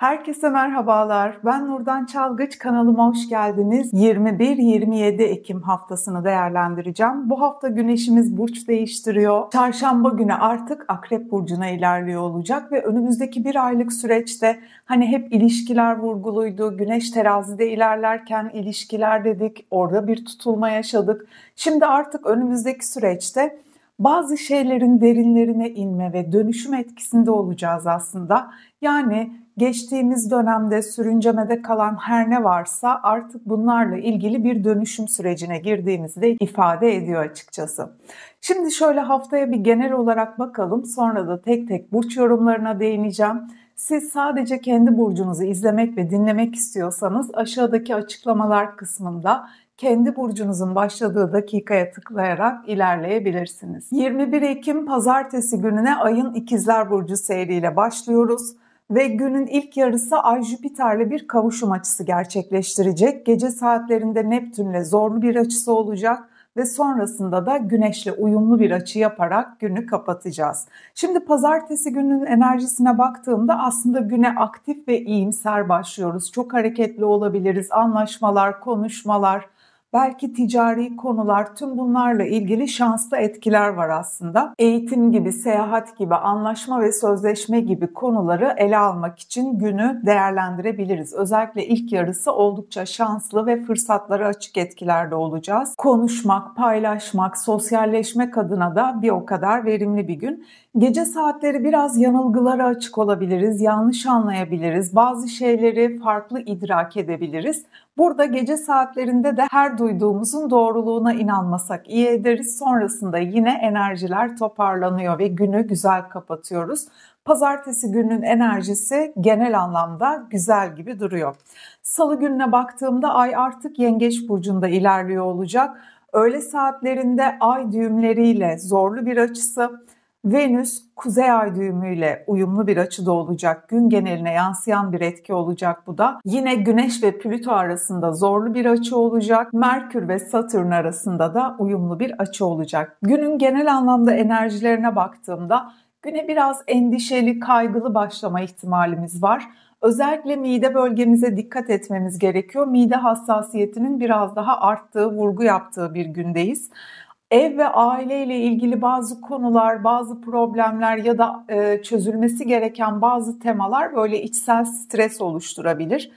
Herkese merhabalar. Ben Nurdan Çalgıç. Kanalıma hoş geldiniz. 21-27 Ekim haftasını değerlendireceğim. Bu hafta güneşimiz burç değiştiriyor. Çarşamba günü artık Akrep burcuna ilerliyor olacak ve önümüzdeki bir aylık süreçte hani hep ilişkiler vurguluydu. Güneş terazide ilerlerken ilişkiler dedik. Orada bir tutulma yaşadık. Şimdi artık önümüzdeki süreçte bazı şeylerin derinlerine inme ve dönüşüm etkisinde olacağız aslında. Yani geçtiğimiz dönemde sürüncemede kalan her ne varsa artık bunlarla ilgili bir dönüşüm sürecine girdiğimizde ifade ediyor açıkçası. Şimdi şöyle haftaya bir genel olarak bakalım sonra da tek tek burç yorumlarına değineceğim. Siz sadece kendi burcunuzu izlemek ve dinlemek istiyorsanız aşağıdaki açıklamalar kısmında kendi burcunuzun başladığı dakikaya tıklayarak ilerleyebilirsiniz. 21 Ekim pazartesi gününe ayın ikizler burcu seyriyle başlıyoruz ve günün ilk yarısı Ay Jüpiter'le bir kavuşum açısı gerçekleştirecek. Gece saatlerinde Neptün'le zorlu bir açısı olacak ve sonrasında da güneşle uyumlu bir açı yaparak günü kapatacağız. Şimdi pazartesi gününün enerjisine baktığımda aslında güne aktif ve iyimser başlıyoruz. Çok hareketli olabiliriz. Anlaşmalar, konuşmalar, belki ticari konular tüm bunlarla ilgili şanslı etkiler var aslında. Eğitim gibi, seyahat gibi, anlaşma ve sözleşme gibi konuları ele almak için günü değerlendirebiliriz. Özellikle ilk yarısı oldukça şanslı ve fırsatları açık etkilerde olacağız. Konuşmak, paylaşmak, sosyalleşmek adına da bir o kadar verimli bir gün. Gece saatleri biraz yanılgılara açık olabiliriz, yanlış anlayabiliriz, bazı şeyleri farklı idrak edebiliriz. Burada gece saatlerinde de her duyduğumuzun doğruluğuna inanmasak iyi ederiz. Sonrasında yine enerjiler toparlanıyor ve günü güzel kapatıyoruz. Pazartesi gününün enerjisi genel anlamda güzel gibi duruyor. Salı gününe baktığımda ay artık Yengeç burcunda ilerliyor olacak. Öğle saatlerinde ay düğümleriyle zorlu bir açısı, Venüs kuzey ay düğümüyle uyumlu bir açıda olacak. Gün geneline yansıyan bir etki olacak bu da. Yine Güneş ve Plüto arasında zorlu bir açı olacak. Merkür ve Satürn arasında da uyumlu bir açı olacak. Günün genel anlamda enerjilerine baktığımda güne biraz endişeli, kaygılı başlama ihtimalimiz var. Özellikle mide bölgemize dikkat etmemiz gerekiyor. Mide hassasiyetinin biraz daha arttığı, vurgu yaptığı bir gündeyiz ev ve aileyle ilgili bazı konular, bazı problemler ya da e, çözülmesi gereken bazı temalar böyle içsel stres oluşturabilir.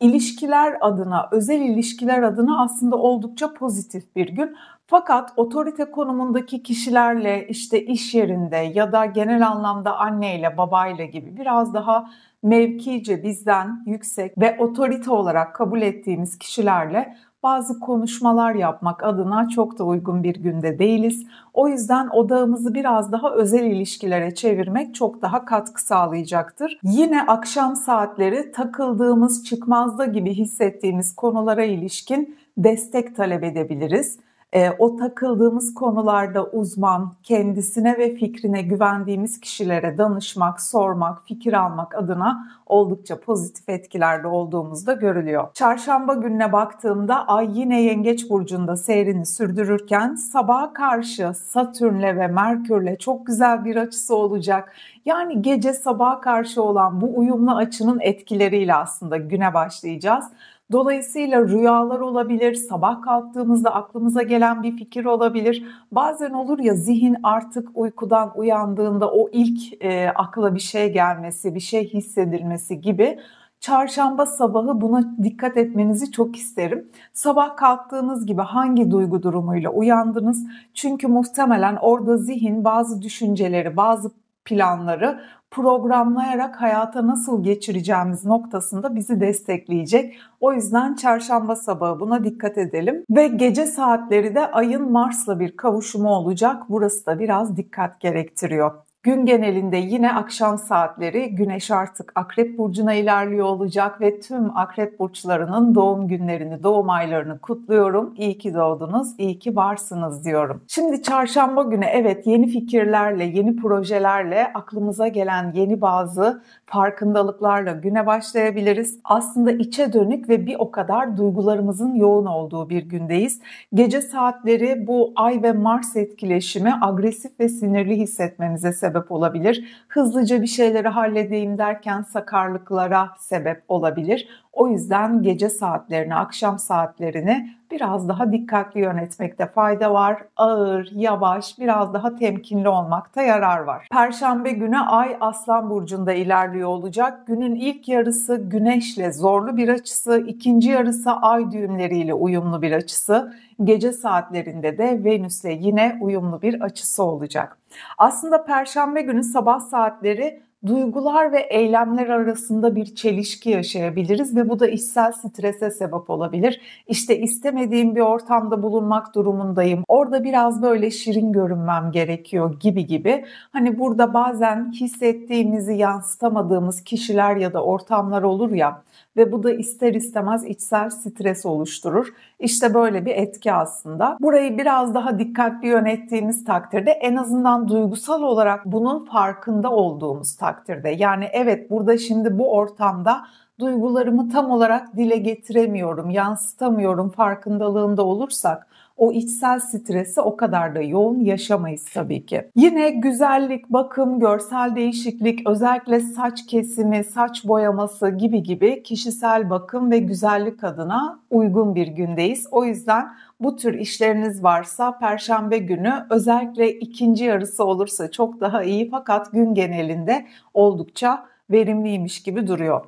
İlişkiler adına, özel ilişkiler adına aslında oldukça pozitif bir gün. Fakat otorite konumundaki kişilerle işte iş yerinde ya da genel anlamda anneyle babayla gibi biraz daha mevkice bizden yüksek ve otorite olarak kabul ettiğimiz kişilerle bazı konuşmalar yapmak adına çok da uygun bir günde değiliz. O yüzden odağımızı biraz daha özel ilişkilere çevirmek çok daha katkı sağlayacaktır. Yine akşam saatleri takıldığımız, çıkmazda gibi hissettiğimiz konulara ilişkin destek talep edebiliriz e, o takıldığımız konularda uzman, kendisine ve fikrine güvendiğimiz kişilere danışmak, sormak, fikir almak adına oldukça pozitif etkilerde olduğumuzda görülüyor. Çarşamba gününe baktığımda ay yine Yengeç burcunda seyrini sürdürürken sabaha karşı Satürn'le ve Merkür'le çok güzel bir açısı olacak. Yani gece sabaha karşı olan bu uyumlu açının etkileriyle aslında güne başlayacağız. Dolayısıyla rüyalar olabilir, sabah kalktığımızda aklımıza gelen bir fikir olabilir. Bazen olur ya zihin artık uykudan uyandığında o ilk e, akla bir şey gelmesi, bir şey hissedilmesi gibi çarşamba sabahı buna dikkat etmenizi çok isterim. Sabah kalktığınız gibi hangi duygu durumuyla uyandınız? Çünkü muhtemelen orada zihin bazı düşünceleri, bazı planları programlayarak hayata nasıl geçireceğimiz noktasında bizi destekleyecek. O yüzden çarşamba sabahı buna dikkat edelim ve gece saatleri de ayın Mars'la bir kavuşumu olacak. Burası da biraz dikkat gerektiriyor. Gün genelinde yine akşam saatleri güneş artık Akrep Burcu'na ilerliyor olacak ve tüm Akrep Burçlarının doğum günlerini, doğum aylarını kutluyorum. İyi ki doğdunuz, iyi ki varsınız diyorum. Şimdi çarşamba günü evet yeni fikirlerle, yeni projelerle, aklımıza gelen yeni bazı farkındalıklarla güne başlayabiliriz. Aslında içe dönük ve bir o kadar duygularımızın yoğun olduğu bir gündeyiz. Gece saatleri bu Ay ve Mars etkileşimi agresif ve sinirli hissetmemize sebep sebep olabilir. Hızlıca bir şeyleri halledeyim derken sakarlıklara sebep olabilir. O yüzden gece saatlerini, akşam saatlerini biraz daha dikkatli yönetmekte fayda var. Ağır, yavaş, biraz daha temkinli olmakta yarar var. Perşembe günü Ay Aslan burcunda ilerliyor olacak. Günün ilk yarısı Güneşle zorlu bir açısı, ikinci yarısı Ay düğümleriyle uyumlu bir açısı. Gece saatlerinde de Venüs'le yine uyumlu bir açısı olacak. Aslında perşembe günü sabah saatleri duygular ve eylemler arasında bir çelişki yaşayabiliriz ve bu da içsel strese sebep olabilir. İşte istemediğim bir ortamda bulunmak durumundayım. Orada biraz böyle şirin görünmem gerekiyor gibi gibi. Hani burada bazen hissettiğimizi yansıtamadığımız kişiler ya da ortamlar olur ya ve bu da ister istemez içsel stres oluşturur. İşte böyle bir etki aslında. Burayı biraz daha dikkatli yönettiğimiz takdirde en azından duygusal olarak bunun farkında olduğumuz takdirde yani evet burada şimdi bu ortamda duygularımı tam olarak dile getiremiyorum, yansıtamıyorum farkındalığında olursak o içsel stresi o kadar da yoğun yaşamayız tabii ki. Yine güzellik, bakım, görsel değişiklik, özellikle saç kesimi, saç boyaması gibi gibi kişisel bakım ve güzellik adına uygun bir gündeyiz. O yüzden bu tür işleriniz varsa perşembe günü özellikle ikinci yarısı olursa çok daha iyi fakat gün genelinde oldukça verimliymiş gibi duruyor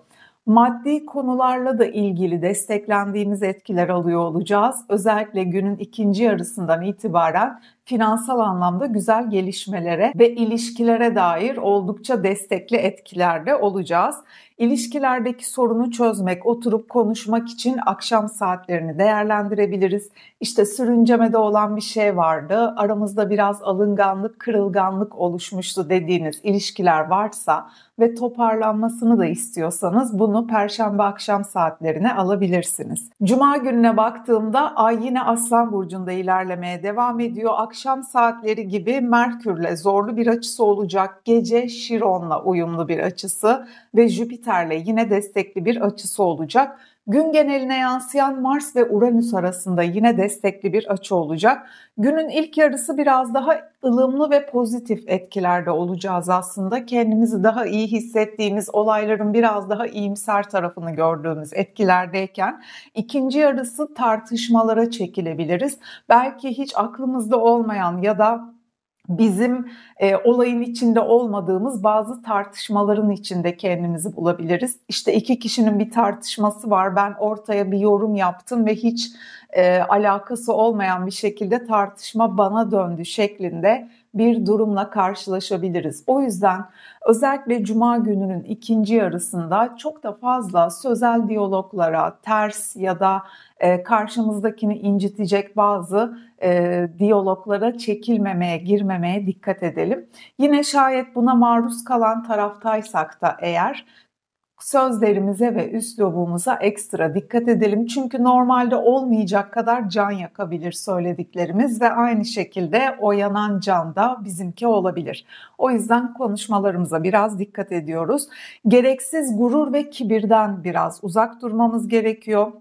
maddi konularla da ilgili desteklendiğimiz etkiler alıyor olacağız. Özellikle günün ikinci yarısından itibaren finansal anlamda güzel gelişmelere ve ilişkilere dair oldukça destekli etkilerde olacağız. İlişkilerdeki sorunu çözmek, oturup konuşmak için akşam saatlerini değerlendirebiliriz. İşte sürüncemede olan bir şey vardı, aramızda biraz alınganlık, kırılganlık oluşmuştu dediğiniz ilişkiler varsa ve toparlanmasını da istiyorsanız bunu perşembe akşam saatlerine alabilirsiniz. Cuma gününe baktığımda ay yine Aslan Burcu'nda ilerlemeye devam ediyor akşam saatleri gibi Merkür'le zorlu bir açısı olacak. Gece Şiron'la uyumlu bir açısı ve Jüpiter'le yine destekli bir açısı olacak. Gün geneline yansıyan Mars ve Uranüs arasında yine destekli bir açı olacak. Günün ilk yarısı biraz daha ılımlı ve pozitif etkilerde olacağız aslında. Kendimizi daha iyi hissettiğimiz, olayların biraz daha iyimser tarafını gördüğümüz etkilerdeyken ikinci yarısı tartışmalara çekilebiliriz. Belki hiç aklımızda olmayan ya da bizim e, olayın içinde olmadığımız bazı tartışmaların içinde kendimizi bulabiliriz. İşte iki kişinin bir tartışması var. Ben ortaya bir yorum yaptım ve hiç e, alakası olmayan bir şekilde tartışma bana döndü şeklinde bir durumla karşılaşabiliriz. O yüzden özellikle cuma gününün ikinci yarısında çok da fazla sözel diyaloglara, ters ya da e, karşımızdakini incitecek bazı e, diyaloglara çekilmemeye, girmemeye dikkat edelim. Yine şayet buna maruz kalan taraftaysak da eğer sözlerimize ve üslubumuza ekstra dikkat edelim. Çünkü normalde olmayacak kadar can yakabilir söylediklerimiz ve aynı şekilde o yanan can da bizimki olabilir. O yüzden konuşmalarımıza biraz dikkat ediyoruz. Gereksiz gurur ve kibirden biraz uzak durmamız gerekiyor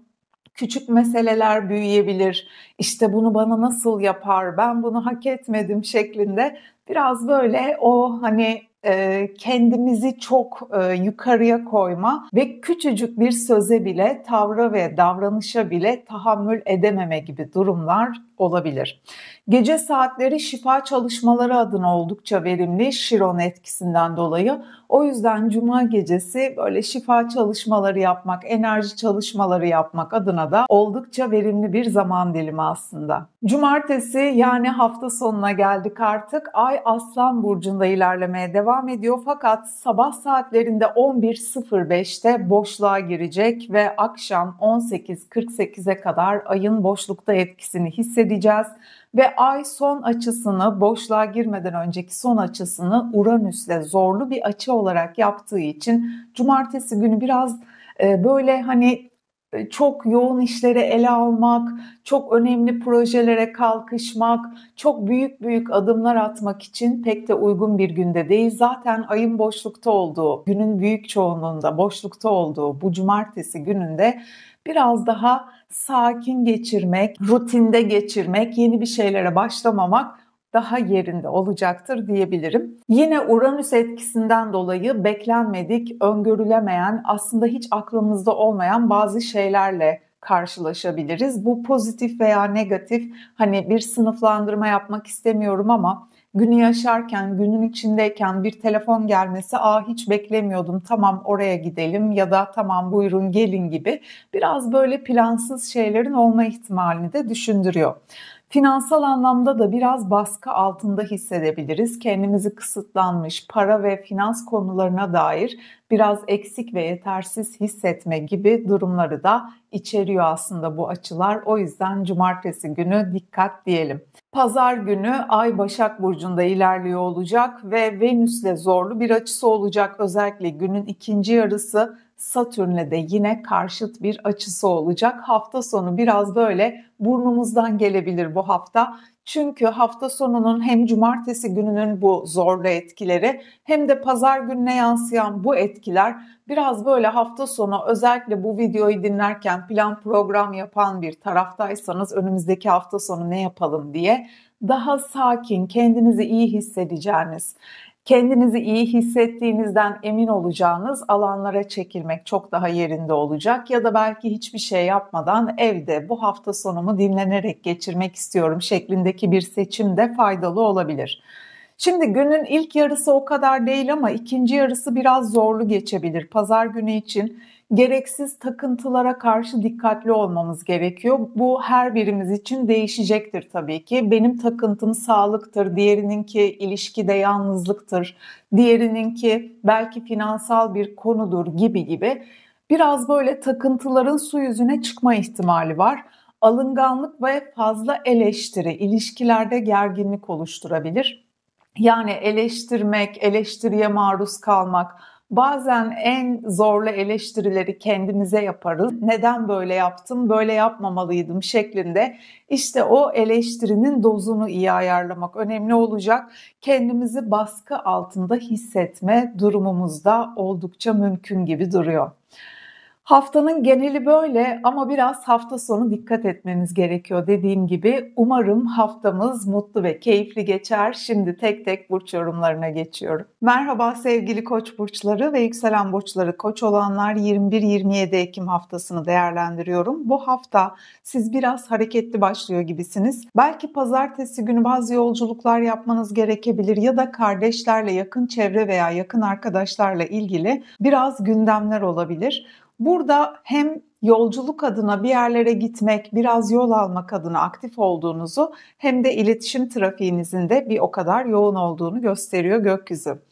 küçük meseleler büyüyebilir. İşte bunu bana nasıl yapar? Ben bunu hak etmedim şeklinde biraz böyle o hani e, kendimizi çok e, yukarıya koyma ve küçücük bir söze bile, tavra ve davranışa bile tahammül edememe gibi durumlar olabilir. Gece saatleri şifa çalışmaları adına oldukça verimli Şiron etkisinden dolayı. O yüzden cuma gecesi böyle şifa çalışmaları yapmak, enerji çalışmaları yapmak adına da oldukça verimli bir zaman dilimi aslında. Cumartesi yani hafta sonuna geldik artık. Ay Aslan burcunda ilerlemeye devam ediyor fakat sabah saatlerinde 11.05'te boşluğa girecek ve akşam 18.48'e kadar ayın boşlukta etkisini hissedecek edeceğiz ve ay son açısını boşluğa girmeden önceki son açısını Uranüs'le zorlu bir açı olarak yaptığı için cumartesi günü biraz e, böyle hani e, çok yoğun işlere ele almak, çok önemli projelere kalkışmak, çok büyük büyük adımlar atmak için pek de uygun bir günde değil. Zaten ayın boşlukta olduğu, günün büyük çoğunluğunda boşlukta olduğu bu cumartesi gününde biraz daha sakin geçirmek, rutinde geçirmek, yeni bir şeylere başlamamak daha yerinde olacaktır diyebilirim. Yine Uranüs etkisinden dolayı beklenmedik, öngörülemeyen, aslında hiç aklımızda olmayan bazı şeylerle karşılaşabiliriz. Bu pozitif veya negatif hani bir sınıflandırma yapmak istemiyorum ama günü yaşarken, günün içindeyken bir telefon gelmesi, "Aa hiç beklemiyordum. Tamam oraya gidelim." ya da "Tamam buyurun gelin." gibi biraz böyle plansız şeylerin olma ihtimalini de düşündürüyor. Finansal anlamda da biraz baskı altında hissedebiliriz. Kendimizi kısıtlanmış para ve finans konularına dair biraz eksik ve yetersiz hissetme gibi durumları da içeriyor aslında bu açılar. O yüzden cumartesi günü dikkat diyelim. Pazar günü Ay Başak Burcu'nda ilerliyor olacak ve Venüs'le zorlu bir açısı olacak. Özellikle günün ikinci yarısı Satürn'le de yine karşıt bir açısı olacak. Hafta sonu biraz böyle burnumuzdan gelebilir bu hafta. Çünkü hafta sonunun hem cumartesi gününün bu zorlu etkileri hem de pazar gününe yansıyan bu etkiler biraz böyle hafta sonu özellikle bu videoyu dinlerken plan program yapan bir taraftaysanız önümüzdeki hafta sonu ne yapalım diye daha sakin, kendinizi iyi hissedeceğiniz, kendinizi iyi hissettiğinizden emin olacağınız alanlara çekilmek çok daha yerinde olacak ya da belki hiçbir şey yapmadan evde bu hafta sonumu dinlenerek geçirmek istiyorum şeklindeki bir seçim de faydalı olabilir. Şimdi günün ilk yarısı o kadar değil ama ikinci yarısı biraz zorlu geçebilir. Pazar günü için gereksiz takıntılara karşı dikkatli olmamız gerekiyor. Bu her birimiz için değişecektir tabii ki. Benim takıntım sağlıktır, diğerininki ilişkide yalnızlıktır, diğerininki belki finansal bir konudur gibi gibi. Biraz böyle takıntıların su yüzüne çıkma ihtimali var. Alınganlık ve fazla eleştiri ilişkilerde gerginlik oluşturabilir. Yani eleştirmek, eleştiriye maruz kalmak, Bazen en zorlu eleştirileri kendimize yaparız. Neden böyle yaptım, böyle yapmamalıydım şeklinde. İşte o eleştirinin dozunu iyi ayarlamak önemli olacak. Kendimizi baskı altında hissetme durumumuzda oldukça mümkün gibi duruyor. Haftanın geneli böyle ama biraz hafta sonu dikkat etmeniz gerekiyor dediğim gibi. Umarım haftamız mutlu ve keyifli geçer. Şimdi tek tek burç yorumlarına geçiyorum. Merhaba sevgili koç burçları ve yükselen burçları koç olanlar 21-27 Ekim haftasını değerlendiriyorum. Bu hafta siz biraz hareketli başlıyor gibisiniz. Belki pazartesi günü bazı yolculuklar yapmanız gerekebilir ya da kardeşlerle yakın çevre veya yakın arkadaşlarla ilgili biraz gündemler olabilir. Burada hem yolculuk adına bir yerlere gitmek, biraz yol almak adına aktif olduğunuzu hem de iletişim trafiğinizin de bir o kadar yoğun olduğunu gösteriyor gökyüzü.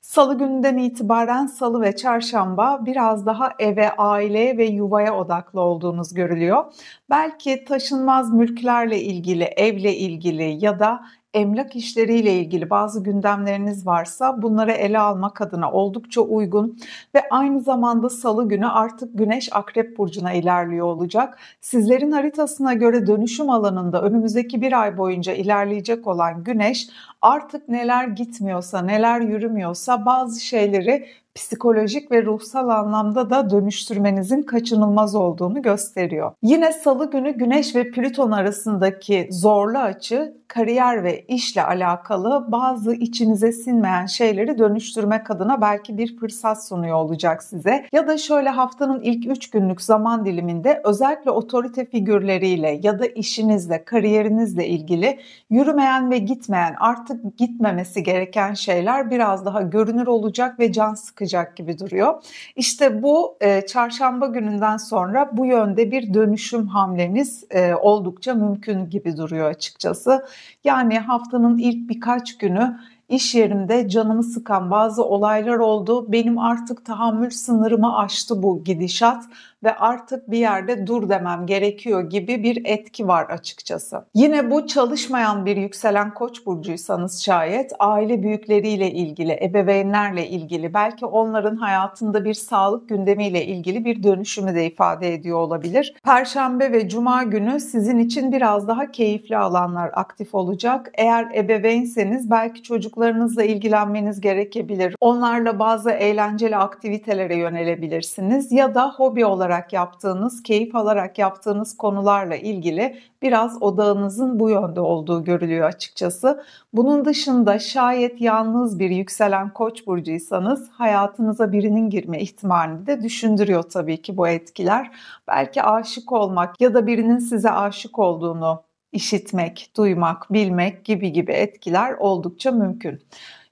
Salı gününden itibaren salı ve çarşamba biraz daha eve, aileye ve yuvaya odaklı olduğunuz görülüyor. Belki taşınmaz mülklerle ilgili, evle ilgili ya da emlak işleriyle ilgili bazı gündemleriniz varsa bunları ele almak adına oldukça uygun ve aynı zamanda salı günü artık Güneş Akrep burcuna ilerliyor olacak. Sizlerin haritasına göre dönüşüm alanında önümüzdeki bir ay boyunca ilerleyecek olan Güneş artık neler gitmiyorsa, neler yürümüyorsa bazı şeyleri psikolojik ve ruhsal anlamda da dönüştürmenizin kaçınılmaz olduğunu gösteriyor. Yine salı günü Güneş ve Plüton arasındaki zorlu açı kariyer ve işle alakalı bazı içinize sinmeyen şeyleri dönüştürmek adına belki bir fırsat sunuyor olacak size. Ya da şöyle haftanın ilk 3 günlük zaman diliminde özellikle otorite figürleriyle ya da işinizle, kariyerinizle ilgili yürümeyen ve gitmeyen, artık gitmemesi gereken şeyler biraz daha görünür olacak ve can sıkıcı olmayacak gibi duruyor. İşte bu e, çarşamba gününden sonra bu yönde bir dönüşüm hamlemiz e, oldukça mümkün gibi duruyor açıkçası. Yani haftanın ilk birkaç günü iş yerimde canımı sıkan bazı olaylar oldu. Benim artık tahammül sınırımı aştı bu gidişat ve artık bir yerde dur demem gerekiyor gibi bir etki var açıkçası. Yine bu çalışmayan bir yükselen koç burcuysanız şayet aile büyükleriyle ilgili, ebeveynlerle ilgili, belki onların hayatında bir sağlık gündemiyle ilgili bir dönüşümü de ifade ediyor olabilir. Perşembe ve cuma günü sizin için biraz daha keyifli alanlar aktif olacak. Eğer ebeveynseniz belki çocuklarınızla ilgilenmeniz gerekebilir. Onlarla bazı eğlenceli aktivitelere yönelebilirsiniz ya da hobi olarak alarak yaptığınız, keyif alarak yaptığınız konularla ilgili biraz odağınızın bu yönde olduğu görülüyor açıkçası. Bunun dışında şayet yalnız bir yükselen koç burcuysanız hayatınıza birinin girme ihtimalini de düşündürüyor tabii ki bu etkiler. Belki aşık olmak ya da birinin size aşık olduğunu işitmek, duymak, bilmek gibi gibi etkiler oldukça mümkün.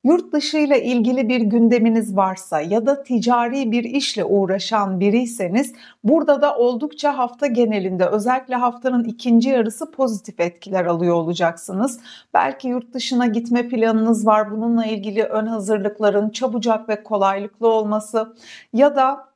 Yurt dışıyla ilgili bir gündeminiz varsa ya da ticari bir işle uğraşan biriyseniz burada da oldukça hafta genelinde özellikle haftanın ikinci yarısı pozitif etkiler alıyor olacaksınız. Belki yurt dışına gitme planınız var. Bununla ilgili ön hazırlıkların çabucak ve kolaylıklı olması ya da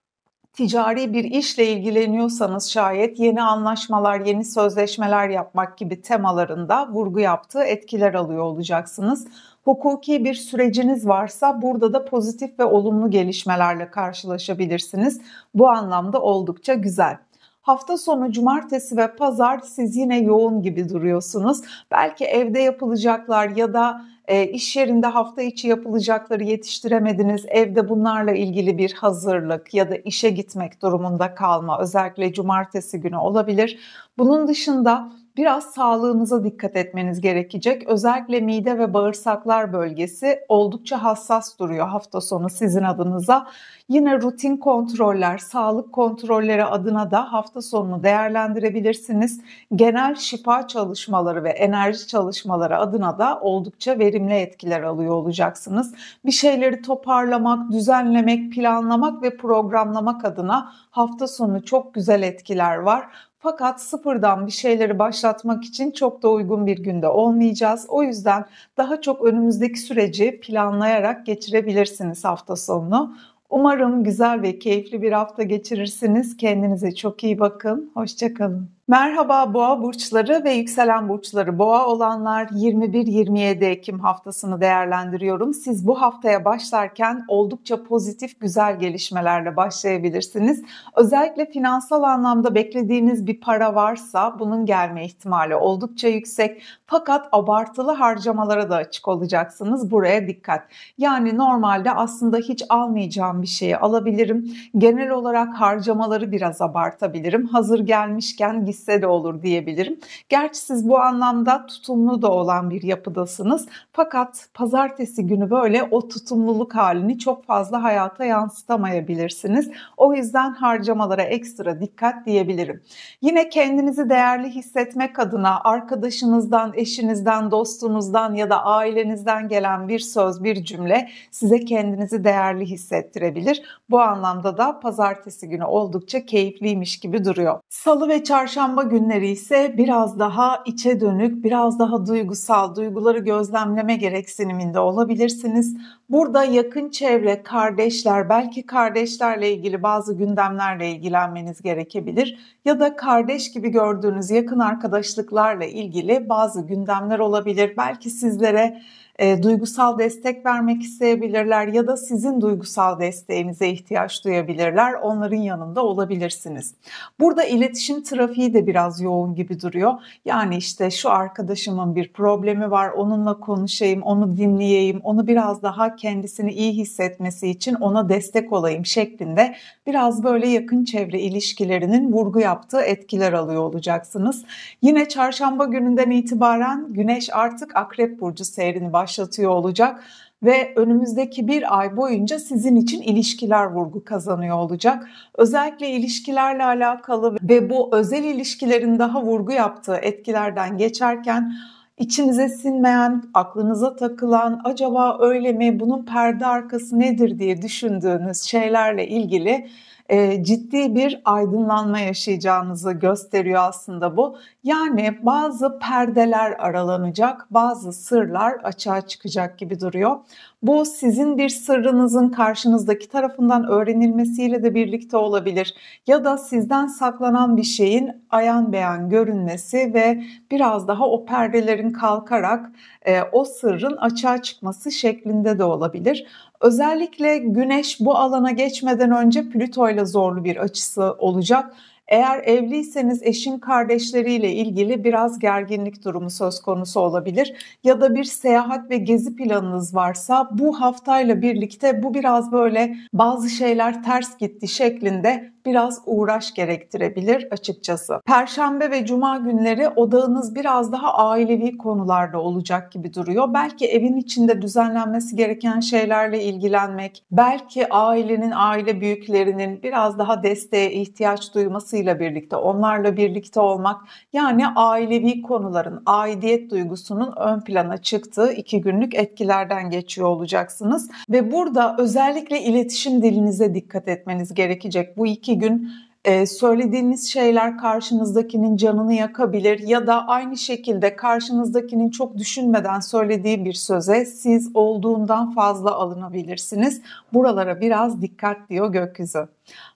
ticari bir işle ilgileniyorsanız şayet yeni anlaşmalar, yeni sözleşmeler yapmak gibi temalarında vurgu yaptığı etkiler alıyor olacaksınız hukuki bir süreciniz varsa burada da pozitif ve olumlu gelişmelerle karşılaşabilirsiniz. Bu anlamda oldukça güzel. Hafta sonu cumartesi ve pazar siz yine yoğun gibi duruyorsunuz. Belki evde yapılacaklar ya da e, iş yerinde hafta içi yapılacakları yetiştiremediniz. Evde bunlarla ilgili bir hazırlık ya da işe gitmek durumunda kalma özellikle cumartesi günü olabilir. Bunun dışında biraz sağlığınıza dikkat etmeniz gerekecek. Özellikle mide ve bağırsaklar bölgesi oldukça hassas duruyor hafta sonu sizin adınıza. Yine rutin kontroller, sağlık kontrolleri adına da hafta sonunu değerlendirebilirsiniz. Genel şifa çalışmaları ve enerji çalışmaları adına da oldukça verimli etkiler alıyor olacaksınız. Bir şeyleri toparlamak, düzenlemek, planlamak ve programlamak adına hafta sonu çok güzel etkiler var. Fakat sıfırdan bir şeyleri başlatmak için çok da uygun bir günde olmayacağız. O yüzden daha çok önümüzdeki süreci planlayarak geçirebilirsiniz hafta sonunu. Umarım güzel ve keyifli bir hafta geçirirsiniz. Kendinize çok iyi bakın. Hoşçakalın. Merhaba boğa burçları ve yükselen burçları. Boğa olanlar 21-27 Ekim haftasını değerlendiriyorum. Siz bu haftaya başlarken oldukça pozitif güzel gelişmelerle başlayabilirsiniz. Özellikle finansal anlamda beklediğiniz bir para varsa bunun gelme ihtimali oldukça yüksek. Fakat abartılı harcamalara da açık olacaksınız. Buraya dikkat. Yani normalde aslında hiç almayacağım bir şeyi alabilirim. Genel olarak harcamaları biraz abartabilirim. Hazır gelmişken hisse de olur diyebilirim. Gerçi siz bu anlamda tutumlu da olan bir yapıdasınız. Fakat pazartesi günü böyle o tutumluluk halini çok fazla hayata yansıtamayabilirsiniz. O yüzden harcamalara ekstra dikkat diyebilirim. Yine kendinizi değerli hissetmek adına arkadaşınızdan, eşinizden, dostunuzdan ya da ailenizden gelen bir söz, bir cümle size kendinizi değerli hissettirebilir. Bu anlamda da pazartesi günü oldukça keyifliymiş gibi duruyor. Salı ve çarşamba Çarşamba günleri ise biraz daha içe dönük, biraz daha duygusal, duyguları gözlemleme gereksiniminde olabilirsiniz. Burada yakın çevre, kardeşler, belki kardeşlerle ilgili bazı gündemlerle ilgilenmeniz gerekebilir ya da kardeş gibi gördüğünüz yakın arkadaşlıklarla ilgili bazı gündemler olabilir. Belki sizlere e, duygusal destek vermek isteyebilirler ya da sizin duygusal desteğinize ihtiyaç duyabilirler. Onların yanında olabilirsiniz. Burada iletişim trafiği de biraz yoğun gibi duruyor. Yani işte şu arkadaşımın bir problemi var, onunla konuşayım, onu dinleyeyim, onu biraz daha kendisini iyi hissetmesi için ona destek olayım şeklinde biraz böyle yakın çevre ilişkilerinin vurgu yaptığı etkiler alıyor olacaksınız. Yine çarşamba gününden itibaren Güneş artık Akrep Burcu seyrini başlatıyor başlatıyor olacak ve önümüzdeki bir ay boyunca sizin için ilişkiler vurgu kazanıyor olacak. Özellikle ilişkilerle alakalı ve bu özel ilişkilerin daha vurgu yaptığı etkilerden geçerken içinize sinmeyen, aklınıza takılan, acaba öyle mi, bunun perde arkası nedir diye düşündüğünüz şeylerle ilgili e, ciddi bir aydınlanma yaşayacağınızı gösteriyor aslında bu. Yani bazı perdeler aralanacak, bazı sırlar açığa çıkacak gibi duruyor. Bu sizin bir sırrınızın karşınızdaki tarafından öğrenilmesiyle de birlikte olabilir. Ya da sizden saklanan bir şeyin ayan beyan görünmesi ve biraz daha o perdelerin kalkarak e, o sırrın açığa çıkması şeklinde de olabilir. Özellikle Güneş bu alana geçmeden önce Plüto ile zorlu bir açısı olacak eğer evliyseniz eşin kardeşleriyle ilgili biraz gerginlik durumu söz konusu olabilir. Ya da bir seyahat ve gezi planınız varsa bu haftayla birlikte bu biraz böyle bazı şeyler ters gitti şeklinde biraz uğraş gerektirebilir açıkçası. Perşembe ve cuma günleri odağınız biraz daha ailevi konularda olacak gibi duruyor. Belki evin içinde düzenlenmesi gereken şeylerle ilgilenmek, belki ailenin, aile büyüklerinin biraz daha desteğe ihtiyaç duyması babasıyla birlikte, onlarla birlikte olmak yani ailevi konuların, aidiyet duygusunun ön plana çıktığı iki günlük etkilerden geçiyor olacaksınız. Ve burada özellikle iletişim dilinize dikkat etmeniz gerekecek. Bu iki gün ee, söylediğiniz şeyler karşınızdakinin canını yakabilir ya da aynı şekilde karşınızdakinin çok düşünmeden söylediği bir söze siz olduğundan fazla alınabilirsiniz. Buralara biraz dikkat diyor gökyüzü.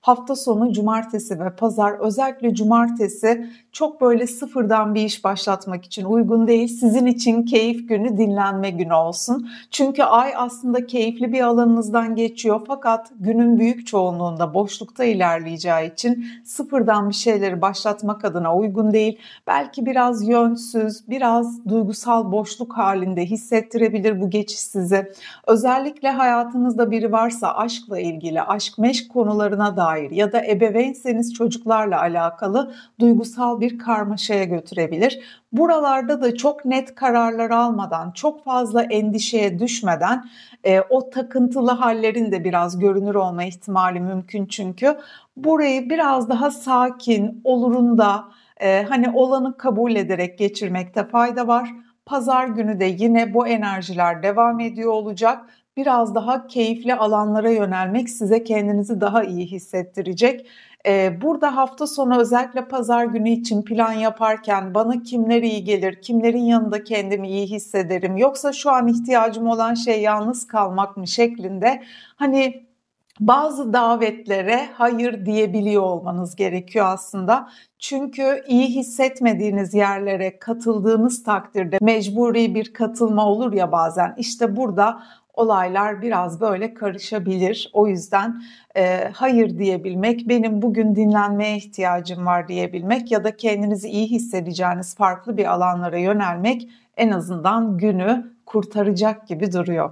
Hafta sonu cumartesi ve pazar özellikle cumartesi çok böyle sıfırdan bir iş başlatmak için uygun değil. Sizin için keyif günü, dinlenme günü olsun. Çünkü ay aslında keyifli bir alanınızdan geçiyor fakat günün büyük çoğunluğunda boşlukta ilerleyeceği için sıfırdan bir şeyleri başlatmak adına uygun değil. Belki biraz yönsüz, biraz duygusal boşluk halinde hissettirebilir bu geçiş sizi. Özellikle hayatınızda biri varsa aşkla ilgili, aşk meşk konuları sorunlarına dair ya da ebeveynseniz çocuklarla alakalı duygusal bir karmaşaya götürebilir. Buralarda da çok net kararlar almadan, çok fazla endişeye düşmeden e, o takıntılı hallerin de biraz görünür olma ihtimali mümkün çünkü. Burayı biraz daha sakin, olurunda, e, hani olanı kabul ederek geçirmekte fayda var. Pazar günü de yine bu enerjiler devam ediyor olacak biraz daha keyifli alanlara yönelmek size kendinizi daha iyi hissettirecek. Burada hafta sonu özellikle pazar günü için plan yaparken bana kimler iyi gelir, kimlerin yanında kendimi iyi hissederim yoksa şu an ihtiyacım olan şey yalnız kalmak mı şeklinde hani bazı davetlere hayır diyebiliyor olmanız gerekiyor aslında. Çünkü iyi hissetmediğiniz yerlere katıldığınız takdirde mecburi bir katılma olur ya bazen. İşte burada olaylar biraz böyle karışabilir. O yüzden e, hayır diyebilmek, benim bugün dinlenmeye ihtiyacım var diyebilmek ya da kendinizi iyi hissedeceğiniz farklı bir alanlara yönelmek en azından günü kurtaracak gibi duruyor.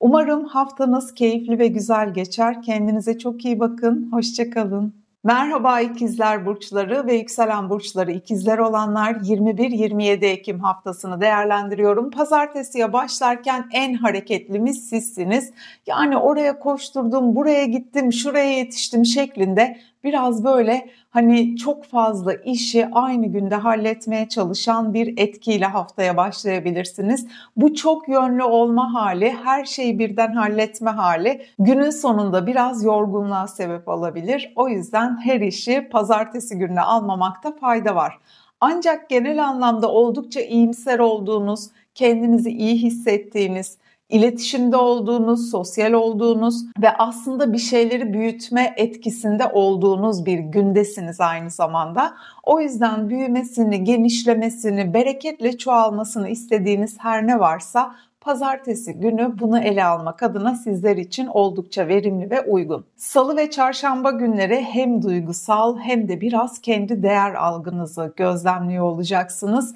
Umarım haftanız keyifli ve güzel geçer. Kendinize çok iyi bakın. Hoşçakalın. Merhaba ikizler burçları ve yükselen burçları ikizler olanlar 21-27 Ekim haftasını değerlendiriyorum. Pazartesiye başlarken en hareketlimiz sizsiniz. Yani oraya koşturdum, buraya gittim, şuraya yetiştim şeklinde biraz böyle hani çok fazla işi aynı günde halletmeye çalışan bir etkiyle haftaya başlayabilirsiniz. Bu çok yönlü olma hali, her şeyi birden halletme hali günün sonunda biraz yorgunluğa sebep olabilir. O yüzden her işi pazartesi gününe almamakta fayda var. Ancak genel anlamda oldukça iyimser olduğunuz, kendinizi iyi hissettiğiniz, iletişimde olduğunuz, sosyal olduğunuz ve aslında bir şeyleri büyütme etkisinde olduğunuz bir gündesiniz aynı zamanda. O yüzden büyümesini, genişlemesini, bereketle çoğalmasını istediğiniz her ne varsa pazartesi günü bunu ele almak adına sizler için oldukça verimli ve uygun. Salı ve çarşamba günleri hem duygusal hem de biraz kendi değer algınızı gözlemliyor olacaksınız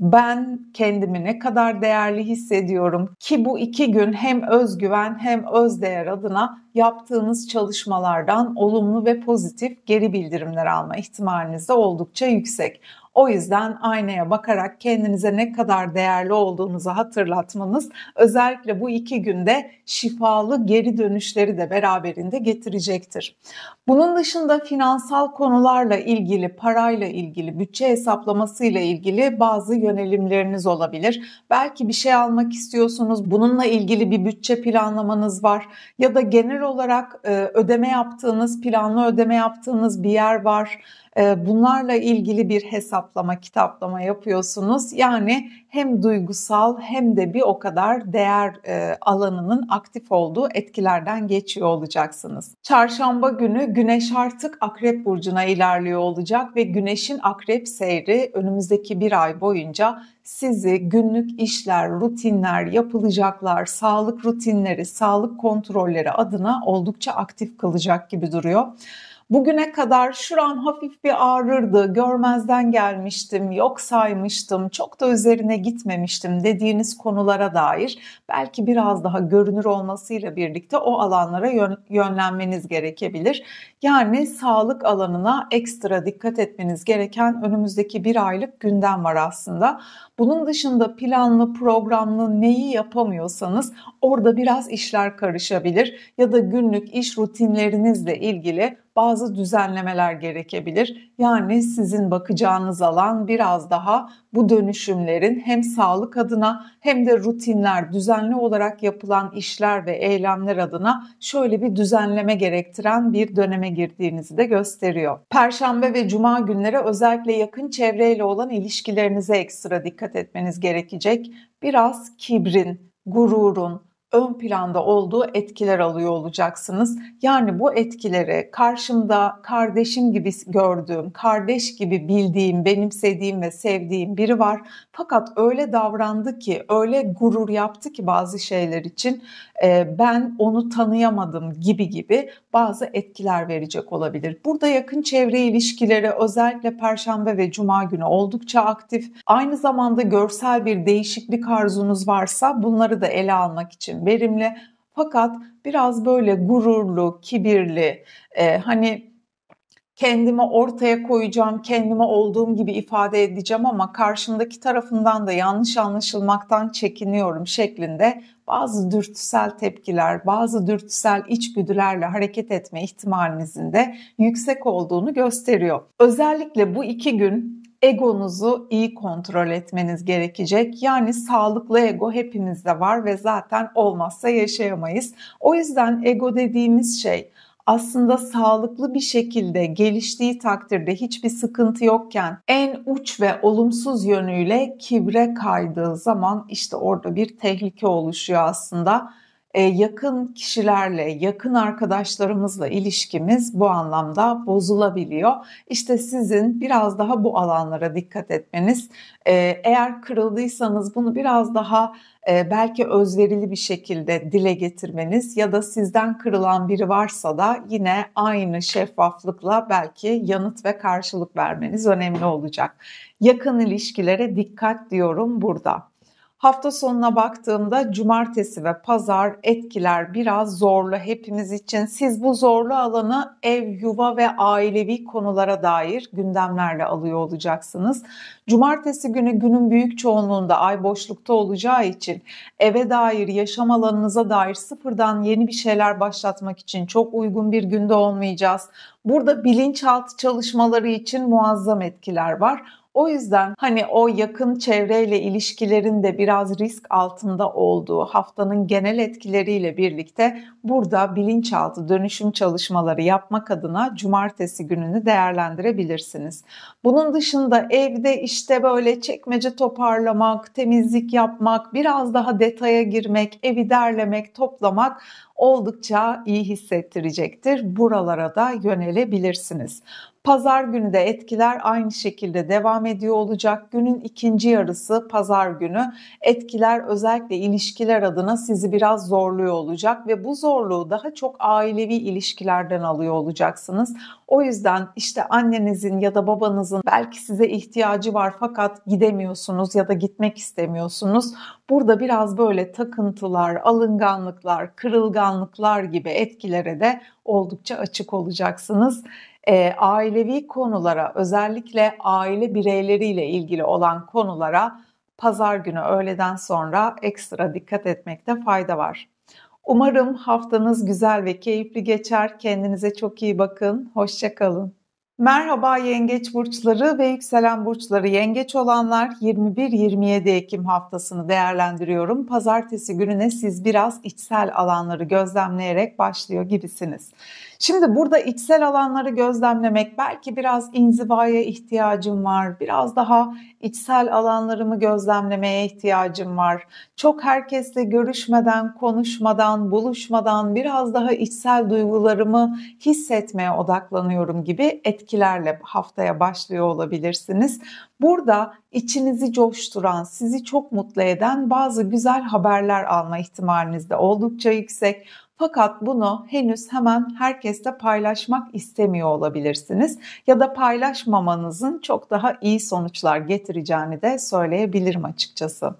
ben kendimi ne kadar değerli hissediyorum ki bu iki gün hem özgüven hem özdeğer adına yaptığınız çalışmalardan olumlu ve pozitif geri bildirimler alma ihtimaliniz de oldukça yüksek. O yüzden aynaya bakarak kendinize ne kadar değerli olduğunuzu hatırlatmanız özellikle bu iki günde şifalı geri dönüşleri de beraberinde getirecektir. Bunun dışında finansal konularla ilgili, parayla ilgili, bütçe hesaplamasıyla ilgili bazı yönelimleriniz olabilir. Belki bir şey almak istiyorsunuz, bununla ilgili bir bütçe planlamanız var ya da genel olarak e, ödeme yaptığınız, planlı ödeme yaptığınız bir yer var ee, bunlarla ilgili bir hesaplama, kitaplama yapıyorsunuz. Yani hem duygusal hem de bir o kadar değer e, alanının aktif olduğu etkilerden geçiyor olacaksınız. Çarşamba günü güneş artık Akrep Burcu'na ilerliyor olacak ve güneşin Akrep seyri önümüzdeki bir ay boyunca sizi günlük işler, rutinler, yapılacaklar, sağlık rutinleri, sağlık kontrolleri adına oldukça aktif kılacak gibi duruyor. Bugüne kadar şuram hafif bir ağrırdı, görmezden gelmiştim, yok saymıştım, çok da üzerine gitmemiştim dediğiniz konulara dair belki biraz daha görünür olmasıyla birlikte o alanlara yönlenmeniz gerekebilir. Yani sağlık alanına ekstra dikkat etmeniz gereken önümüzdeki bir aylık gündem var aslında. Bunun dışında planlı, programlı neyi yapamıyorsanız orada biraz işler karışabilir ya da günlük iş rutinlerinizle ilgili bazı düzenlemeler gerekebilir. Yani sizin bakacağınız alan biraz daha bu dönüşümlerin hem sağlık adına hem de rutinler, düzenli olarak yapılan işler ve eylemler adına şöyle bir düzenleme gerektiren bir döneme girdiğinizi de gösteriyor. Perşembe ve cuma günleri özellikle yakın çevreyle olan ilişkilerinize ekstra dikkat etmeniz gerekecek. Biraz kibrin, gururun, ön planda olduğu etkiler alıyor olacaksınız. Yani bu etkileri karşımda kardeşim gibi gördüğüm, kardeş gibi bildiğim, benimsediğim ve sevdiğim biri var. Fakat öyle davrandı ki, öyle gurur yaptı ki bazı şeyler için e, ben onu tanıyamadım gibi gibi bazı etkiler verecek olabilir. Burada yakın çevre ilişkileri özellikle perşembe ve cuma günü oldukça aktif. Aynı zamanda görsel bir değişiklik arzunuz varsa bunları da ele almak için verimli. Fakat biraz böyle gururlu, kibirli, e, hani kendimi ortaya koyacağım, kendimi olduğum gibi ifade edeceğim ama karşımdaki tarafından da yanlış anlaşılmaktan çekiniyorum şeklinde bazı dürtüsel tepkiler, bazı dürtüsel içgüdülerle hareket etme ihtimalinizin de yüksek olduğunu gösteriyor. Özellikle bu iki gün egonuzu iyi kontrol etmeniz gerekecek. Yani sağlıklı ego hepimizde var ve zaten olmazsa yaşayamayız. O yüzden ego dediğimiz şey aslında sağlıklı bir şekilde geliştiği takdirde hiçbir sıkıntı yokken en uç ve olumsuz yönüyle kibre kaydığı zaman işte orada bir tehlike oluşuyor aslında e, yakın kişilerle, yakın arkadaşlarımızla ilişkimiz bu anlamda bozulabiliyor. İşte sizin biraz daha bu alanlara dikkat etmeniz, e, eğer kırıldıysanız bunu biraz daha e, belki özverili bir şekilde dile getirmeniz ya da sizden kırılan biri varsa da yine aynı şeffaflıkla belki yanıt ve karşılık vermeniz önemli olacak. Yakın ilişkilere dikkat diyorum burada. Hafta sonuna baktığımda cumartesi ve pazar etkiler biraz zorlu hepimiz için. Siz bu zorlu alanı ev, yuva ve ailevi konulara dair gündemlerle alıyor olacaksınız. Cumartesi günü günün büyük çoğunluğunda ay boşlukta olacağı için eve dair, yaşam alanınıza dair sıfırdan yeni bir şeyler başlatmak için çok uygun bir günde olmayacağız. Burada bilinçaltı çalışmaları için muazzam etkiler var. O yüzden hani o yakın çevreyle ilişkilerin de biraz risk altında olduğu haftanın genel etkileriyle birlikte burada bilinçaltı dönüşüm çalışmaları yapmak adına cumartesi gününü değerlendirebilirsiniz. Bunun dışında evde işte böyle çekmece toparlamak, temizlik yapmak, biraz daha detaya girmek, evi derlemek, toplamak oldukça iyi hissettirecektir. Buralara da yönelebilirsiniz. Pazar günü de etkiler aynı şekilde devam ediyor olacak. Günün ikinci yarısı pazar günü etkiler özellikle ilişkiler adına sizi biraz zorluyor olacak ve bu zorluğu daha çok ailevi ilişkilerden alıyor olacaksınız. O yüzden işte annenizin ya da babanızın belki size ihtiyacı var fakat gidemiyorsunuz ya da gitmek istemiyorsunuz. Burada biraz böyle takıntılar, alınganlıklar, kırılganlıklar gibi etkilere de oldukça açık olacaksınız e, ailevi konulara özellikle aile bireyleriyle ilgili olan konulara pazar günü öğleden sonra ekstra dikkat etmekte fayda var. Umarım haftanız güzel ve keyifli geçer. Kendinize çok iyi bakın. Hoşçakalın. Merhaba yengeç burçları ve yükselen burçları yengeç olanlar 21-27 Ekim haftasını değerlendiriyorum. Pazartesi gününe siz biraz içsel alanları gözlemleyerek başlıyor gibisiniz. Şimdi burada içsel alanları gözlemlemek belki biraz inzivaya ihtiyacım var. Biraz daha içsel alanlarımı gözlemlemeye ihtiyacım var. Çok herkesle görüşmeden, konuşmadan, buluşmadan biraz daha içsel duygularımı hissetmeye odaklanıyorum gibi etkilerle haftaya başlıyor olabilirsiniz. Burada içinizi coşturan, sizi çok mutlu eden bazı güzel haberler alma ihtimaliniz de oldukça yüksek. Fakat bunu henüz hemen herkeste paylaşmak istemiyor olabilirsiniz ya da paylaşmamanızın çok daha iyi sonuçlar getireceğini de söyleyebilirim açıkçası.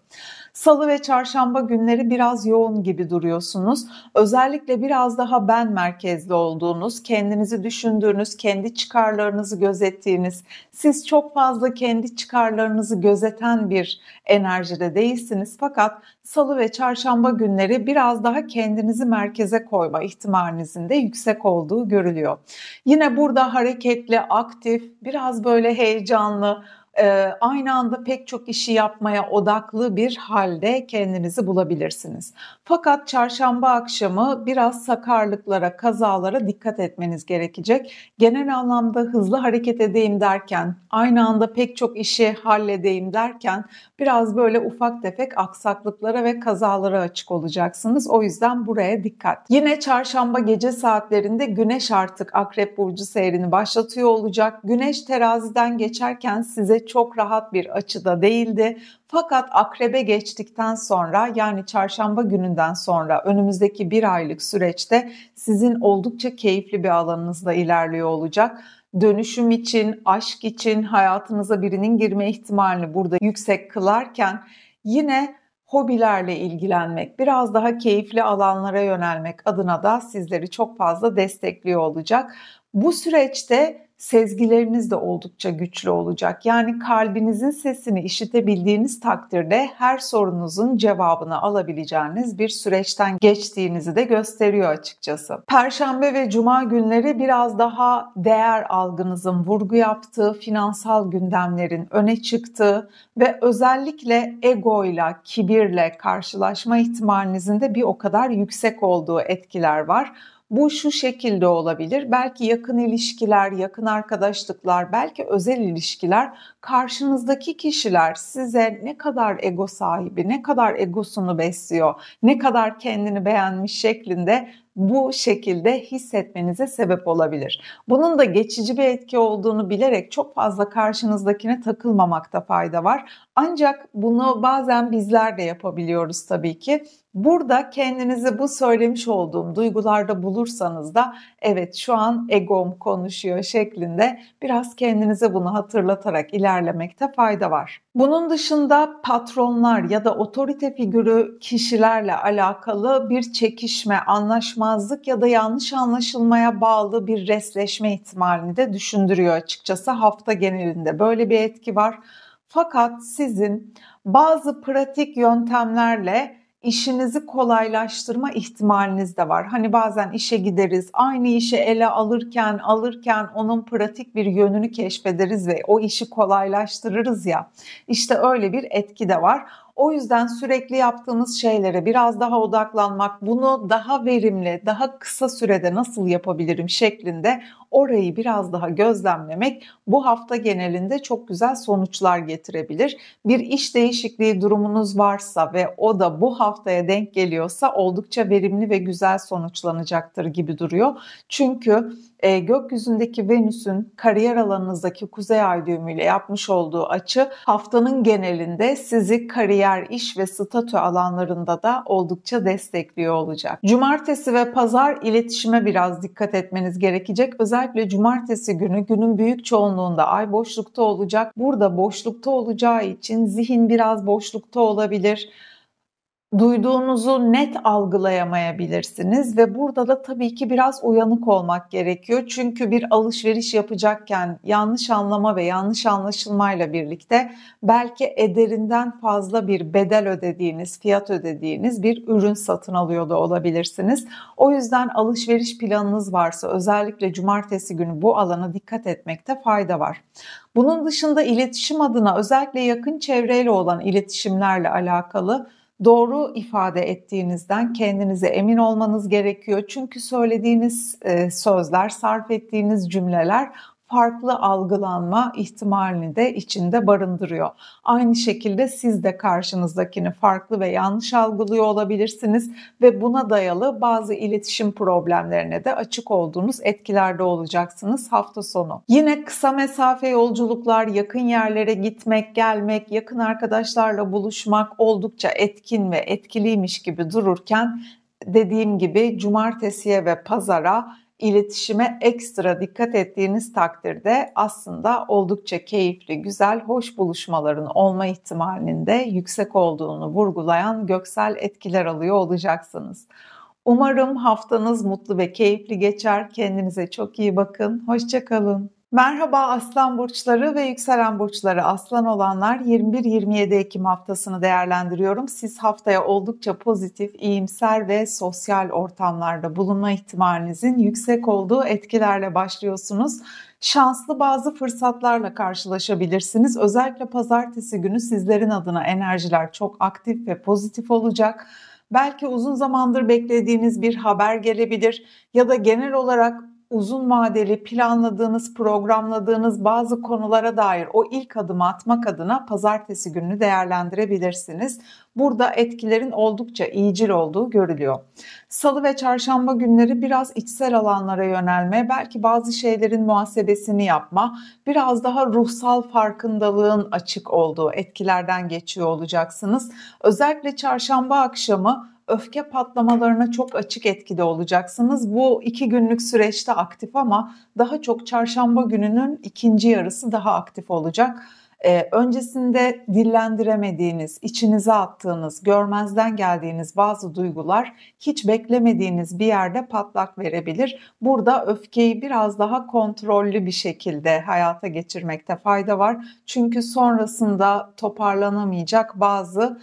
Salı ve çarşamba günleri biraz yoğun gibi duruyorsunuz. Özellikle biraz daha ben merkezli olduğunuz, kendinizi düşündüğünüz, kendi çıkarlarınızı gözettiğiniz, siz çok fazla kendi çıkarlarınızı gözeten bir enerjide değilsiniz. Fakat salı ve çarşamba günleri biraz daha kendinizi merkeze koyma ihtimalinizin de yüksek olduğu görülüyor. Yine burada hareketli, aktif, biraz böyle heyecanlı, ee, aynı anda pek çok işi yapmaya odaklı bir halde kendinizi bulabilirsiniz. Fakat çarşamba akşamı biraz sakarlıklara, kazalara dikkat etmeniz gerekecek. Genel anlamda hızlı hareket edeyim derken, aynı anda pek çok işi halledeyim derken biraz böyle ufak tefek aksaklıklara ve kazalara açık olacaksınız. O yüzden buraya dikkat. Yine çarşamba gece saatlerinde güneş artık Akrep Burcu seyrini başlatıyor olacak. Güneş teraziden geçerken size çok rahat bir açıda değildi. Fakat akrebe geçtikten sonra yani çarşamba gününden sonra önümüzdeki bir aylık süreçte sizin oldukça keyifli bir alanınızda ilerliyor olacak dönüşüm için, aşk için hayatınıza birinin girme ihtimalini burada yüksek kılarken yine hobilerle ilgilenmek, biraz daha keyifli alanlara yönelmek adına da sizleri çok fazla destekliyor olacak. Bu süreçte sezgileriniz de oldukça güçlü olacak. Yani kalbinizin sesini işitebildiğiniz takdirde her sorunuzun cevabını alabileceğiniz bir süreçten geçtiğinizi de gösteriyor açıkçası. Perşembe ve cuma günleri biraz daha değer algınızın vurgu yaptığı finansal gündemlerin öne çıktığı ve özellikle egoyla, kibirle karşılaşma ihtimalinizin de bir o kadar yüksek olduğu etkiler var. Bu şu şekilde olabilir. Belki yakın ilişkiler, yakın arkadaşlıklar, belki özel ilişkiler karşınızdaki kişiler size ne kadar ego sahibi, ne kadar egosunu besliyor, ne kadar kendini beğenmiş şeklinde bu şekilde hissetmenize sebep olabilir. Bunun da geçici bir etki olduğunu bilerek çok fazla karşınızdakine takılmamakta fayda var. Ancak bunu bazen bizler de yapabiliyoruz tabii ki. Burada kendinizi bu söylemiş olduğum duygularda bulursanız da evet şu an egom konuşuyor şeklinde biraz kendinize bunu hatırlatarak ilerleyebilirsiniz ilerlemekte fayda var. Bunun dışında patronlar ya da otorite figürü kişilerle alakalı bir çekişme, anlaşmazlık ya da yanlış anlaşılmaya bağlı bir resleşme ihtimalini de düşündürüyor açıkçası hafta genelinde. Böyle bir etki var. Fakat sizin bazı pratik yöntemlerle işinizi kolaylaştırma ihtimaliniz de var. Hani bazen işe gideriz, aynı işi ele alırken alırken onun pratik bir yönünü keşfederiz ve o işi kolaylaştırırız ya. İşte öyle bir etki de var. O yüzden sürekli yaptığımız şeylere biraz daha odaklanmak, bunu daha verimli, daha kısa sürede nasıl yapabilirim şeklinde orayı biraz daha gözlemlemek bu hafta genelinde çok güzel sonuçlar getirebilir. Bir iş değişikliği durumunuz varsa ve o da bu haftaya denk geliyorsa oldukça verimli ve güzel sonuçlanacaktır gibi duruyor. Çünkü e, gökyüzündeki Venüs'ün kariyer alanınızdaki kuzey ay düğümüyle yapmış olduğu açı haftanın genelinde sizi kariyer diğer iş ve statü alanlarında da oldukça destekliyor olacak. Cumartesi ve pazar iletişime biraz dikkat etmeniz gerekecek. Özellikle cumartesi günü günün büyük çoğunluğunda ay boşlukta olacak. Burada boşlukta olacağı için zihin biraz boşlukta olabilir duyduğunuzu net algılayamayabilirsiniz ve burada da tabii ki biraz uyanık olmak gerekiyor. Çünkü bir alışveriş yapacakken yanlış anlama ve yanlış anlaşılmayla birlikte belki ederinden fazla bir bedel ödediğiniz, fiyat ödediğiniz bir ürün satın alıyor da olabilirsiniz. O yüzden alışveriş planınız varsa özellikle cumartesi günü bu alana dikkat etmekte fayda var. Bunun dışında iletişim adına özellikle yakın çevreyle olan iletişimlerle alakalı doğru ifade ettiğinizden kendinize emin olmanız gerekiyor. Çünkü söylediğiniz e, sözler, sarf ettiğiniz cümleler farklı algılanma ihtimalini de içinde barındırıyor. Aynı şekilde siz de karşınızdakini farklı ve yanlış algılıyor olabilirsiniz ve buna dayalı bazı iletişim problemlerine de açık olduğunuz etkilerde olacaksınız hafta sonu. Yine kısa mesafe yolculuklar, yakın yerlere gitmek, gelmek, yakın arkadaşlarla buluşmak oldukça etkin ve etkiliymiş gibi dururken dediğim gibi cumartesiye ve pazara iletişime ekstra dikkat ettiğiniz takdirde aslında oldukça keyifli, güzel, hoş buluşmaların olma ihtimalinin de yüksek olduğunu vurgulayan göksel etkiler alıyor olacaksınız. Umarım haftanız mutlu ve keyifli geçer. Kendinize çok iyi bakın. Hoşçakalın. Merhaba Aslan Burçları ve Yükselen Burçları. Aslan olanlar 21-27 Ekim haftasını değerlendiriyorum. Siz haftaya oldukça pozitif, iyimser ve sosyal ortamlarda bulunma ihtimalinizin yüksek olduğu etkilerle başlıyorsunuz şanslı bazı fırsatlarla karşılaşabilirsiniz. Özellikle pazartesi günü sizlerin adına enerjiler çok aktif ve pozitif olacak. Belki uzun zamandır beklediğiniz bir haber gelebilir ya da genel olarak uzun vadeli planladığınız, programladığınız bazı konulara dair o ilk adımı atmak adına pazartesi gününü değerlendirebilirsiniz. Burada etkilerin oldukça iyicil olduğu görülüyor. Salı ve çarşamba günleri biraz içsel alanlara yönelme, belki bazı şeylerin muhasebesini yapma, biraz daha ruhsal farkındalığın açık olduğu etkilerden geçiyor olacaksınız. Özellikle çarşamba akşamı öfke patlamalarına çok açık etkide olacaksınız. Bu iki günlük süreçte aktif ama daha çok çarşamba gününün ikinci yarısı daha aktif olacak. Ee, öncesinde dillendiremediğiniz, içinize attığınız, görmezden geldiğiniz bazı duygular hiç beklemediğiniz bir yerde patlak verebilir. Burada öfkeyi biraz daha kontrollü bir şekilde hayata geçirmekte fayda var. Çünkü sonrasında toparlanamayacak bazı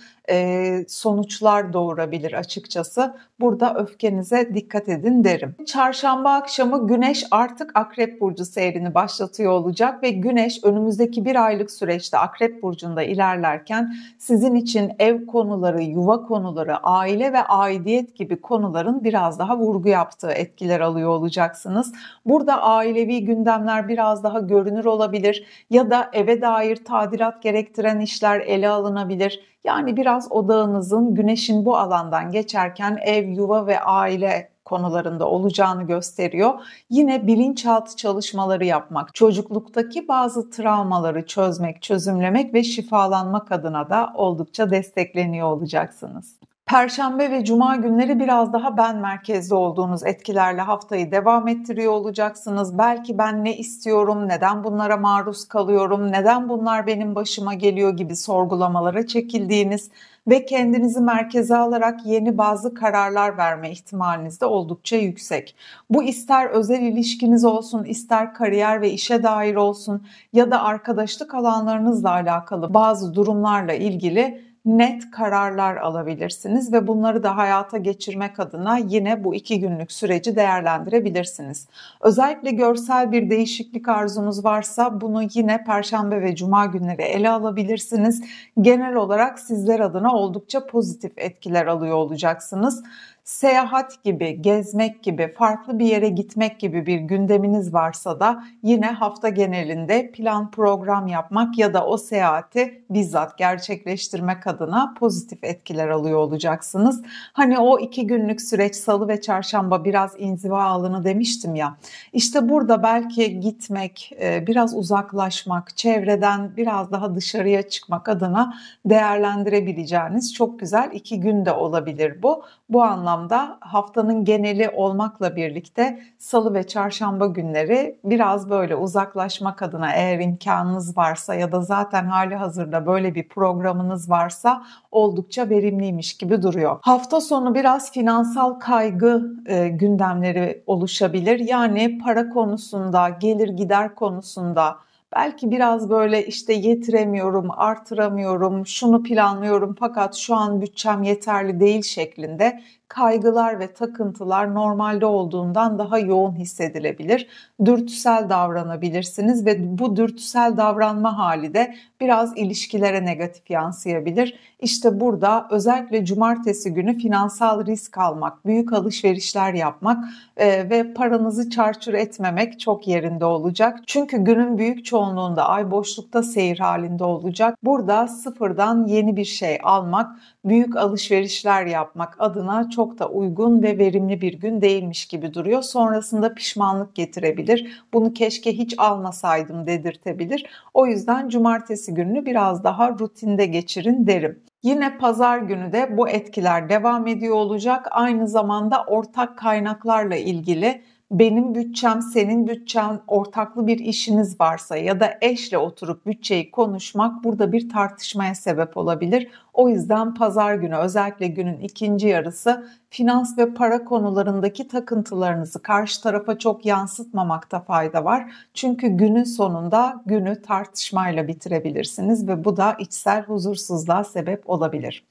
sonuçlar doğurabilir açıkçası. Burada öfkenize dikkat edin derim. Çarşamba akşamı Güneş artık Akrep Burcu seyrini başlatıyor olacak ve Güneş önümüzdeki bir aylık süreçte Akrep Burcu'nda ilerlerken sizin için ev konuları, yuva konuları, aile ve aidiyet gibi konuların biraz daha vurgu yaptığı etkiler alıyor olacaksınız. Burada ailevi gündemler biraz daha görünür olabilir ya da eve dair tadilat gerektiren işler ele alınabilir yani biraz odağınızın güneşin bu alandan geçerken ev, yuva ve aile konularında olacağını gösteriyor. Yine bilinçaltı çalışmaları yapmak, çocukluktaki bazı travmaları çözmek, çözümlemek ve şifalanmak adına da oldukça destekleniyor olacaksınız. Perşembe ve cuma günleri biraz daha ben merkezli olduğunuz etkilerle haftayı devam ettiriyor olacaksınız. Belki ben ne istiyorum, neden bunlara maruz kalıyorum, neden bunlar benim başıma geliyor gibi sorgulamalara çekildiğiniz ve kendinizi merkeze alarak yeni bazı kararlar verme ihtimaliniz de oldukça yüksek. Bu ister özel ilişkiniz olsun, ister kariyer ve işe dair olsun ya da arkadaşlık alanlarınızla alakalı bazı durumlarla ilgili net kararlar alabilirsiniz ve bunları da hayata geçirmek adına yine bu iki günlük süreci değerlendirebilirsiniz. Özellikle görsel bir değişiklik arzunuz varsa bunu yine Perşembe ve Cuma günleri ele alabilirsiniz. Genel olarak sizler adına oldukça pozitif etkiler alıyor olacaksınız seyahat gibi, gezmek gibi, farklı bir yere gitmek gibi bir gündeminiz varsa da yine hafta genelinde plan program yapmak ya da o seyahati bizzat gerçekleştirmek adına pozitif etkiler alıyor olacaksınız. Hani o iki günlük süreç salı ve çarşamba biraz inziva alını demiştim ya. İşte burada belki gitmek, e, biraz uzaklaşmak, çevreden biraz daha dışarıya çıkmak adına değerlendirebileceğiniz çok güzel iki gün de olabilir bu. Bu anlamda anlamda haftanın geneli olmakla birlikte salı ve çarşamba günleri biraz böyle uzaklaşmak adına eğer imkanınız varsa ya da zaten hali hazırda böyle bir programınız varsa oldukça verimliymiş gibi duruyor. Hafta sonu biraz finansal kaygı e, gündemleri oluşabilir. Yani para konusunda, gelir gider konusunda belki biraz böyle işte yetiremiyorum, artıramıyorum, şunu planlıyorum fakat şu an bütçem yeterli değil şeklinde kaygılar ve takıntılar normalde olduğundan daha yoğun hissedilebilir. Dürtüsel davranabilirsiniz ve bu dürtüsel davranma hali de biraz ilişkilere negatif yansıyabilir. İşte burada özellikle cumartesi günü finansal risk almak, büyük alışverişler yapmak e, ve paranızı çarçur etmemek çok yerinde olacak. Çünkü günün büyük çoğunluğunda ay boşlukta seyir halinde olacak. Burada sıfırdan yeni bir şey almak, büyük alışverişler yapmak adına çok çok da uygun ve verimli bir gün değilmiş gibi duruyor. Sonrasında pişmanlık getirebilir. Bunu keşke hiç almasaydım dedirtebilir. O yüzden cumartesi gününü biraz daha rutinde geçirin derim. Yine pazar günü de bu etkiler devam ediyor olacak. Aynı zamanda ortak kaynaklarla ilgili benim bütçem, senin bütçen, ortaklı bir işiniz varsa ya da eşle oturup bütçeyi konuşmak burada bir tartışmaya sebep olabilir. O yüzden pazar günü özellikle günün ikinci yarısı finans ve para konularındaki takıntılarınızı karşı tarafa çok yansıtmamakta fayda var. Çünkü günün sonunda günü tartışmayla bitirebilirsiniz ve bu da içsel huzursuzluğa sebep olabilir.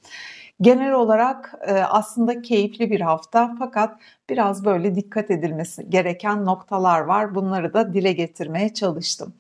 Genel olarak e, aslında keyifli bir hafta fakat biraz böyle dikkat edilmesi gereken noktalar var. Bunları da dile getirmeye çalıştım.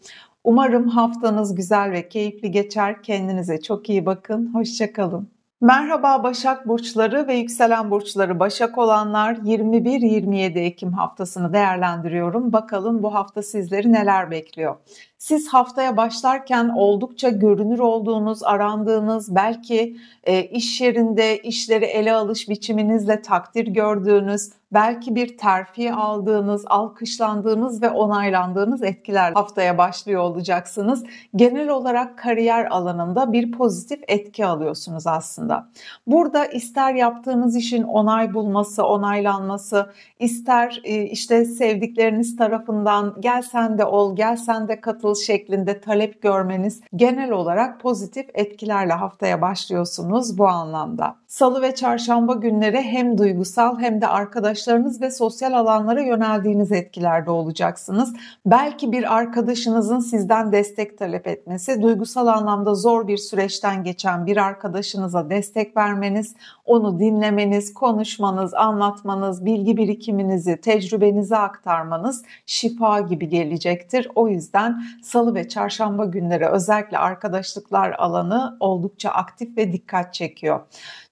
Umarım haftanız güzel ve keyifli geçer. Kendinize çok iyi bakın. Hoşçakalın. Merhaba Başak Burçları ve Yükselen Burçları Başak olanlar 21-27 Ekim haftasını değerlendiriyorum. Bakalım bu hafta sizleri neler bekliyor? siz haftaya başlarken oldukça görünür olduğunuz, arandığınız, belki e, iş yerinde işleri ele alış biçiminizle takdir gördüğünüz, belki bir terfi aldığınız, alkışlandığınız ve onaylandığınız etkiler haftaya başlıyor olacaksınız. Genel olarak kariyer alanında bir pozitif etki alıyorsunuz aslında. Burada ister yaptığınız işin onay bulması, onaylanması, ister e, işte sevdikleriniz tarafından gel sen de ol, gel sen de katıl nasıl şeklinde talep görmeniz genel olarak pozitif etkilerle haftaya başlıyorsunuz bu anlamda. Salı ve çarşamba günleri hem duygusal hem de arkadaşlarınız ve sosyal alanlara yöneldiğiniz etkilerde olacaksınız. Belki bir arkadaşınızın sizden destek talep etmesi, duygusal anlamda zor bir süreçten geçen bir arkadaşınıza destek vermeniz, onu dinlemeniz, konuşmanız, anlatmanız, bilgi birikiminizi, tecrübenizi aktarmanız şifa gibi gelecektir. O yüzden salı ve çarşamba günleri özellikle arkadaşlıklar alanı oldukça aktif ve dikkat çekiyor.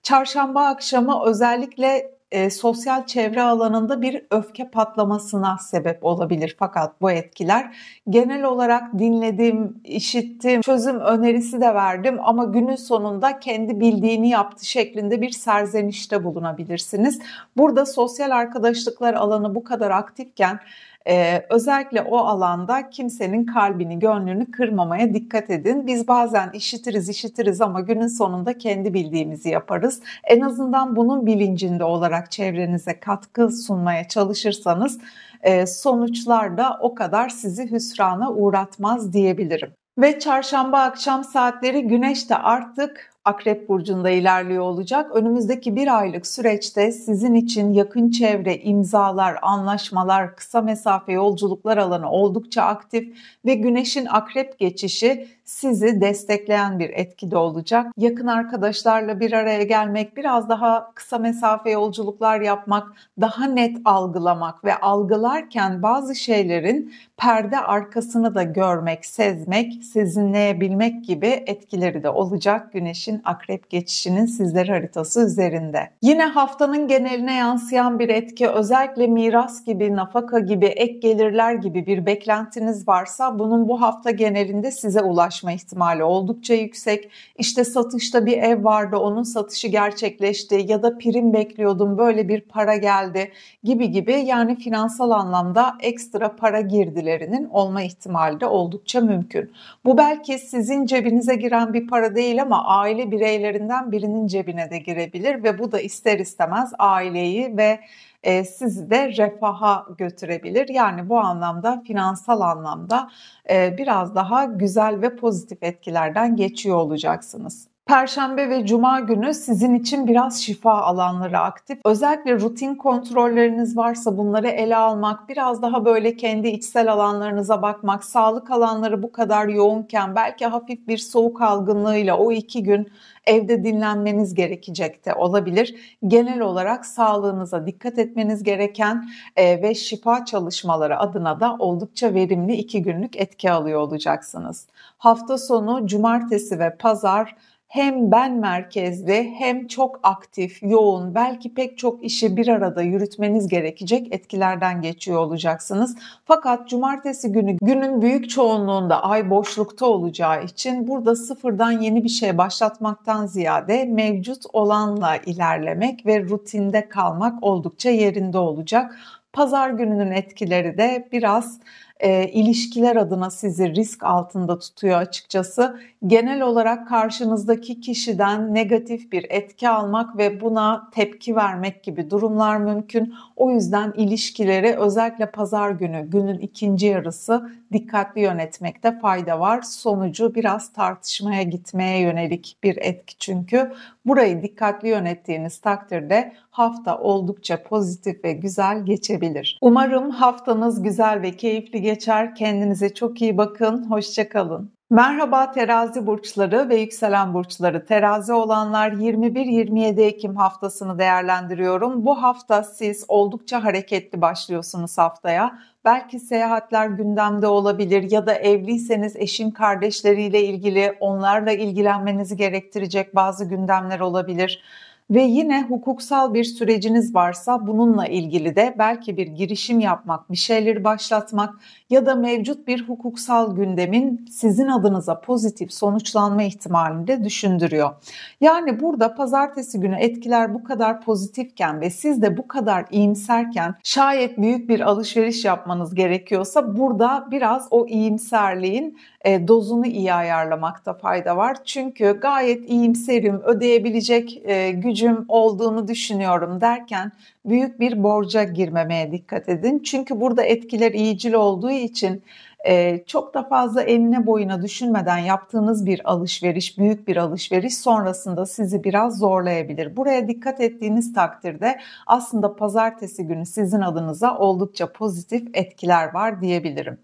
Çarşamba akşamı özellikle e, sosyal çevre alanında bir öfke patlamasına sebep olabilir. Fakat bu etkiler genel olarak dinledim, işittim, çözüm önerisi de verdim ama günün sonunda kendi bildiğini yaptı şeklinde bir serzenişte bulunabilirsiniz. Burada sosyal arkadaşlıklar alanı bu kadar aktifken ee, özellikle o alanda kimsenin kalbini, gönlünü kırmamaya dikkat edin. Biz bazen işitiriz, işitiriz ama günün sonunda kendi bildiğimizi yaparız. En azından bunun bilincinde olarak çevrenize katkı sunmaya çalışırsanız sonuçlar da o kadar sizi hüsrana uğratmaz diyebilirim. Ve çarşamba akşam saatleri güneş de artık Akrep Burcu'nda ilerliyor olacak. Önümüzdeki bir aylık süreçte sizin için yakın çevre, imzalar, anlaşmalar, kısa mesafe yolculuklar alanı oldukça aktif ve Güneş'in akrep geçişi sizi destekleyen bir etkide olacak. Yakın arkadaşlarla bir araya gelmek, biraz daha kısa mesafe yolculuklar yapmak, daha net algılamak ve algılarken bazı şeylerin perde arkasını da görmek, sezmek, sezinleyebilmek gibi etkileri de olacak Güneş'in için akrep geçişinin sizler haritası üzerinde. Yine haftanın geneline yansıyan bir etki özellikle miras gibi, nafaka gibi, ek gelirler gibi bir beklentiniz varsa bunun bu hafta genelinde size ulaşma ihtimali oldukça yüksek. İşte satışta bir ev vardı onun satışı gerçekleşti ya da prim bekliyordum böyle bir para geldi gibi gibi yani finansal anlamda ekstra para girdilerinin olma ihtimali de oldukça mümkün. Bu belki sizin cebinize giren bir para değil ama aile aile bireylerinden birinin cebine de girebilir ve bu da ister istemez aileyi ve e, sizi de refaha götürebilir. Yani bu anlamda finansal anlamda e, biraz daha güzel ve pozitif etkilerden geçiyor olacaksınız. Perşembe ve cuma günü sizin için biraz şifa alanları aktif. Özellikle rutin kontrolleriniz varsa bunları ele almak, biraz daha böyle kendi içsel alanlarınıza bakmak, sağlık alanları bu kadar yoğunken belki hafif bir soğuk algınlığıyla o iki gün evde dinlenmeniz gerekecek de olabilir. Genel olarak sağlığınıza dikkat etmeniz gereken e, ve şifa çalışmaları adına da oldukça verimli iki günlük etki alıyor olacaksınız. Hafta sonu cumartesi ve pazar hem ben merkezli hem çok aktif, yoğun, belki pek çok işi bir arada yürütmeniz gerekecek etkilerden geçiyor olacaksınız. Fakat cumartesi günü günün büyük çoğunluğunda ay boşlukta olacağı için burada sıfırdan yeni bir şey başlatmaktan ziyade mevcut olanla ilerlemek ve rutinde kalmak oldukça yerinde olacak. Pazar gününün etkileri de biraz e, ilişkiler adına sizi risk altında tutuyor açıkçası. Genel olarak karşınızdaki kişiden negatif bir etki almak ve buna tepki vermek gibi durumlar mümkün. O yüzden ilişkileri özellikle pazar günü, günün ikinci yarısı dikkatli yönetmekte fayda var. Sonucu biraz tartışmaya gitmeye yönelik bir etki çünkü. Burayı dikkatli yönettiğiniz takdirde hafta oldukça pozitif ve güzel geçebilir. Umarım haftanız güzel ve keyifli geçer. Kendinize çok iyi bakın. Hoşçakalın. Merhaba terazi burçları ve yükselen burçları. Terazi olanlar 21-27 Ekim haftasını değerlendiriyorum. Bu hafta siz oldukça hareketli başlıyorsunuz haftaya. Belki seyahatler gündemde olabilir ya da evliyseniz eşin kardeşleriyle ilgili onlarla ilgilenmenizi gerektirecek bazı gündemler olabilir ve yine hukuksal bir süreciniz varsa bununla ilgili de belki bir girişim yapmak, bir şeyleri başlatmak ya da mevcut bir hukuksal gündemin sizin adınıza pozitif sonuçlanma ihtimalini de düşündürüyor. Yani burada pazartesi günü etkiler bu kadar pozitifken ve siz de bu kadar iyimserken şayet büyük bir alışveriş yapmanız gerekiyorsa burada biraz o iyimserliğin e, dozunu iyi ayarlamakta fayda var. Çünkü gayet iyimserim, ödeyebilecek e, gücü gücüm olduğunu düşünüyorum derken büyük bir borca girmemeye dikkat edin. Çünkü burada etkiler iyicil olduğu için e, çok da fazla enine boyuna düşünmeden yaptığınız bir alışveriş, büyük bir alışveriş sonrasında sizi biraz zorlayabilir. Buraya dikkat ettiğiniz takdirde aslında pazartesi günü sizin adınıza oldukça pozitif etkiler var diyebilirim.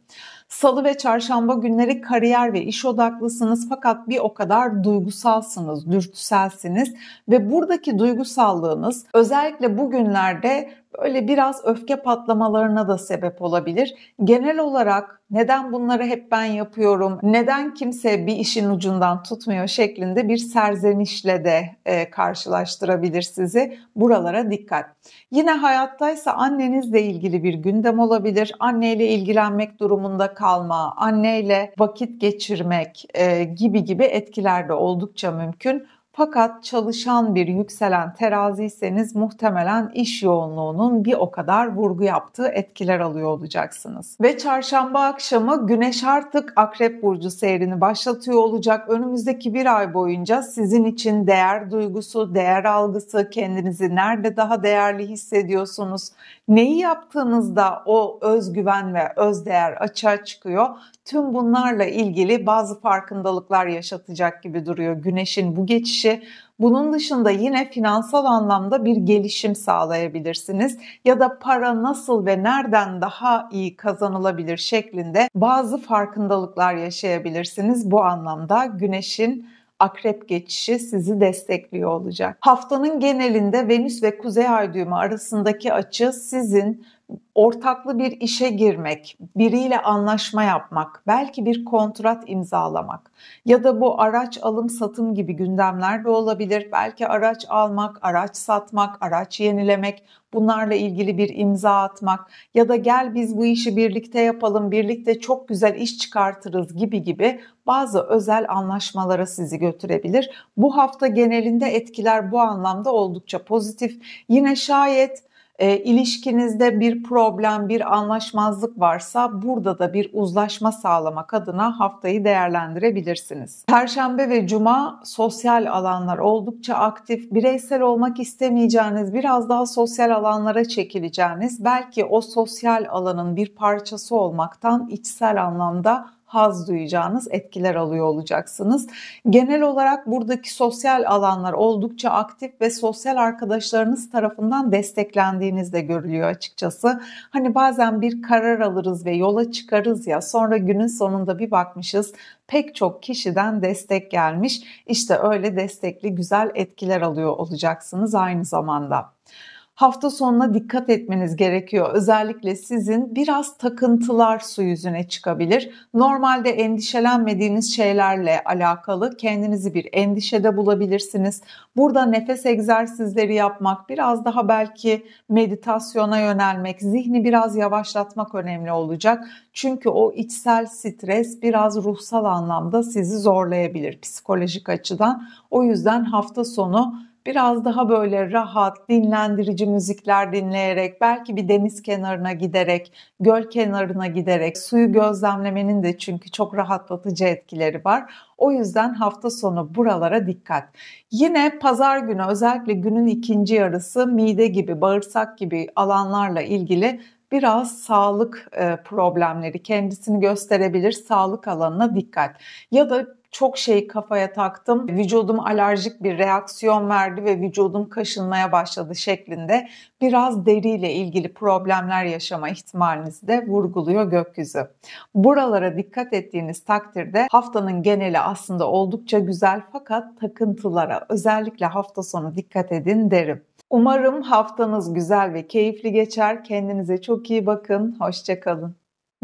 Salı ve çarşamba günleri kariyer ve iş odaklısınız fakat bir o kadar duygusalsınız, dürtüselsiniz ve buradaki duygusallığınız özellikle bugünlerde böyle biraz öfke patlamalarına da sebep olabilir. Genel olarak neden bunları hep ben yapıyorum, neden kimse bir işin ucundan tutmuyor şeklinde bir serzenişle de e, karşılaştırabilir sizi. Buralara dikkat. Yine hayattaysa annenizle ilgili bir gündem olabilir. Anneyle ilgilenmek durumunda kalma, anneyle vakit geçirmek e, gibi gibi etkiler de oldukça mümkün. Fakat çalışan bir yükselen teraziyseniz muhtemelen iş yoğunluğunun bir o kadar vurgu yaptığı etkiler alıyor olacaksınız. Ve çarşamba akşamı güneş artık akrep burcu seyrini başlatıyor olacak. Önümüzdeki bir ay boyunca sizin için değer duygusu, değer algısı, kendinizi nerede daha değerli hissediyorsunuz, Neyi yaptığınızda o özgüven ve özdeğer açığa çıkıyor. Tüm bunlarla ilgili bazı farkındalıklar yaşatacak gibi duruyor güneşin bu geçişi. Bunun dışında yine finansal anlamda bir gelişim sağlayabilirsiniz ya da para nasıl ve nereden daha iyi kazanılabilir şeklinde bazı farkındalıklar yaşayabilirsiniz. Bu anlamda güneşin akrep geçişi sizi destekliyor olacak. Haftanın genelinde Venüs ve Kuzey Ay düğümü arasındaki açı sizin ortaklı bir işe girmek, biriyle anlaşma yapmak, belki bir kontrat imzalamak ya da bu araç alım satım gibi gündemler de olabilir. Belki araç almak, araç satmak, araç yenilemek, bunlarla ilgili bir imza atmak ya da gel biz bu işi birlikte yapalım, birlikte çok güzel iş çıkartırız gibi gibi bazı özel anlaşmalara sizi götürebilir. Bu hafta genelinde etkiler bu anlamda oldukça pozitif. Yine şayet e, ilişkinizde bir problem, bir anlaşmazlık varsa burada da bir uzlaşma sağlamak adına haftayı değerlendirebilirsiniz. Perşembe ve cuma sosyal alanlar oldukça aktif. Bireysel olmak istemeyeceğiniz, biraz daha sosyal alanlara çekileceğiniz, belki o sosyal alanın bir parçası olmaktan içsel anlamda haz duyacağınız etkiler alıyor olacaksınız. Genel olarak buradaki sosyal alanlar oldukça aktif ve sosyal arkadaşlarınız tarafından desteklendiğiniz de görülüyor açıkçası. Hani bazen bir karar alırız ve yola çıkarız ya sonra günün sonunda bir bakmışız pek çok kişiden destek gelmiş. İşte öyle destekli güzel etkiler alıyor olacaksınız aynı zamanda hafta sonuna dikkat etmeniz gerekiyor. Özellikle sizin biraz takıntılar su yüzüne çıkabilir. Normalde endişelenmediğiniz şeylerle alakalı kendinizi bir endişede bulabilirsiniz. Burada nefes egzersizleri yapmak, biraz daha belki meditasyona yönelmek, zihni biraz yavaşlatmak önemli olacak. Çünkü o içsel stres biraz ruhsal anlamda sizi zorlayabilir psikolojik açıdan. O yüzden hafta sonu biraz daha böyle rahat, dinlendirici müzikler dinleyerek, belki bir deniz kenarına giderek, göl kenarına giderek, suyu gözlemlemenin de çünkü çok rahatlatıcı etkileri var. O yüzden hafta sonu buralara dikkat. Yine pazar günü özellikle günün ikinci yarısı mide gibi, bağırsak gibi alanlarla ilgili biraz sağlık e, problemleri kendisini gösterebilir sağlık alanına dikkat ya da çok şey kafaya taktım. Vücudum alerjik bir reaksiyon verdi ve vücudum kaşınmaya başladı şeklinde biraz deriyle ilgili problemler yaşama ihtimalinizi de vurguluyor gökyüzü. Buralara dikkat ettiğiniz takdirde haftanın geneli aslında oldukça güzel fakat takıntılara özellikle hafta sonu dikkat edin derim. Umarım haftanız güzel ve keyifli geçer. Kendinize çok iyi bakın. Hoşçakalın.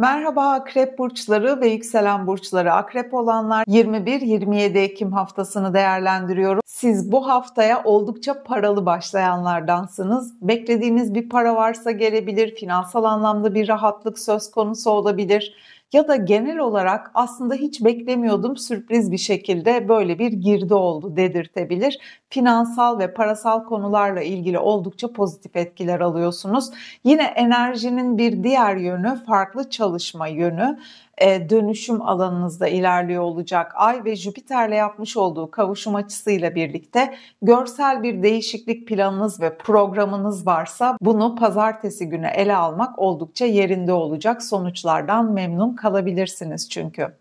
Merhaba akrep burçları ve yükselen burçları akrep olanlar 21-27 Ekim haftasını değerlendiriyorum. Siz bu haftaya oldukça paralı başlayanlardansınız. Beklediğiniz bir para varsa gelebilir, finansal anlamda bir rahatlık söz konusu olabilir ya da genel olarak aslında hiç beklemiyordum sürpriz bir şekilde böyle bir girdi oldu dedirtebilir. Finansal ve parasal konularla ilgili oldukça pozitif etkiler alıyorsunuz. Yine enerjinin bir diğer yönü farklı çalışma yönü. E, dönüşüm alanınızda ilerliyor olacak Ay ve Jüpiter'le yapmış olduğu kavuşum açısıyla birlikte görsel bir değişiklik planınız ve programınız varsa bunu pazartesi günü ele almak oldukça yerinde olacak sonuçlardan memnun kalabilirsiniz çünkü.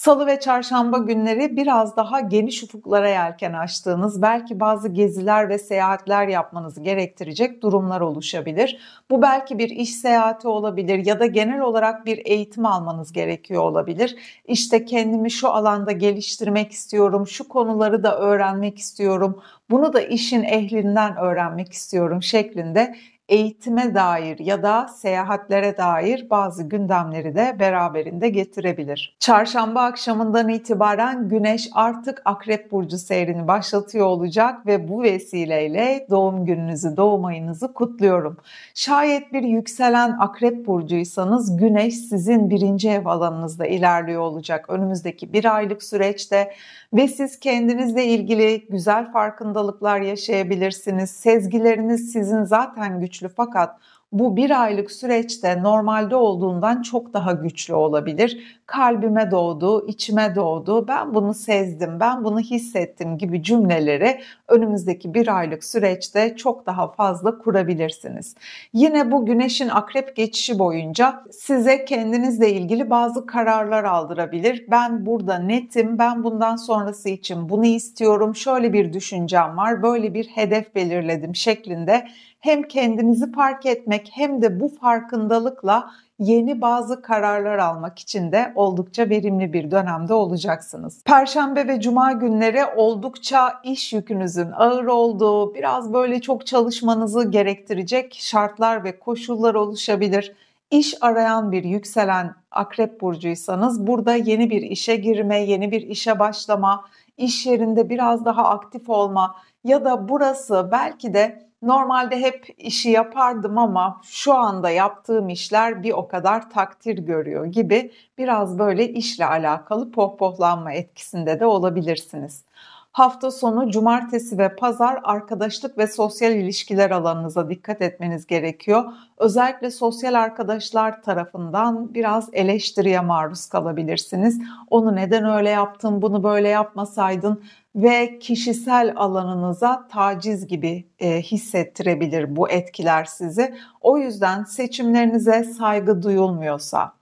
Salı ve çarşamba günleri biraz daha geniş ufuklara yelken açtığınız, belki bazı geziler ve seyahatler yapmanızı gerektirecek durumlar oluşabilir. Bu belki bir iş seyahati olabilir ya da genel olarak bir eğitim almanız gerekiyor olabilir. İşte kendimi şu alanda geliştirmek istiyorum, şu konuları da öğrenmek istiyorum, bunu da işin ehlinden öğrenmek istiyorum şeklinde eğitime dair ya da seyahatlere dair bazı gündemleri de beraberinde getirebilir. Çarşamba akşamından itibaren Güneş artık Akrep Burcu seyrini başlatıyor olacak ve bu vesileyle doğum gününüzü, doğum ayınızı kutluyorum. Şayet bir yükselen Akrep Burcuysanız Güneş sizin birinci ev alanınızda ilerliyor olacak. Önümüzdeki bir aylık süreçte ve siz kendinizle ilgili güzel farkındalıklar yaşayabilirsiniz. Sezgileriniz sizin zaten güçlü fakat bu bir aylık süreçte normalde olduğundan çok daha güçlü olabilir kalbime doğdu, içime doğdu, ben bunu sezdim, ben bunu hissettim gibi cümleleri önümüzdeki bir aylık süreçte çok daha fazla kurabilirsiniz. Yine bu güneşin akrep geçişi boyunca size kendinizle ilgili bazı kararlar aldırabilir. Ben burada netim, ben bundan sonrası için bunu istiyorum, şöyle bir düşüncem var, böyle bir hedef belirledim şeklinde hem kendinizi fark etmek hem de bu farkındalıkla yeni bazı kararlar almak için de oldukça verimli bir dönemde olacaksınız. Perşembe ve cuma günleri oldukça iş yükünüzün ağır olduğu, biraz böyle çok çalışmanızı gerektirecek şartlar ve koşullar oluşabilir. İş arayan bir yükselen akrep burcuysanız burada yeni bir işe girme, yeni bir işe başlama, iş yerinde biraz daha aktif olma ya da burası belki de Normalde hep işi yapardım ama şu anda yaptığım işler bir o kadar takdir görüyor gibi biraz böyle işle alakalı pohpohlanma etkisinde de olabilirsiniz. Hafta sonu cumartesi ve pazar arkadaşlık ve sosyal ilişkiler alanınıza dikkat etmeniz gerekiyor. Özellikle sosyal arkadaşlar tarafından biraz eleştiriye maruz kalabilirsiniz. Onu neden öyle yaptın, bunu böyle yapmasaydın ve kişisel alanınıza taciz gibi e, hissettirebilir bu etkiler sizi. O yüzden seçimlerinize saygı duyulmuyorsa,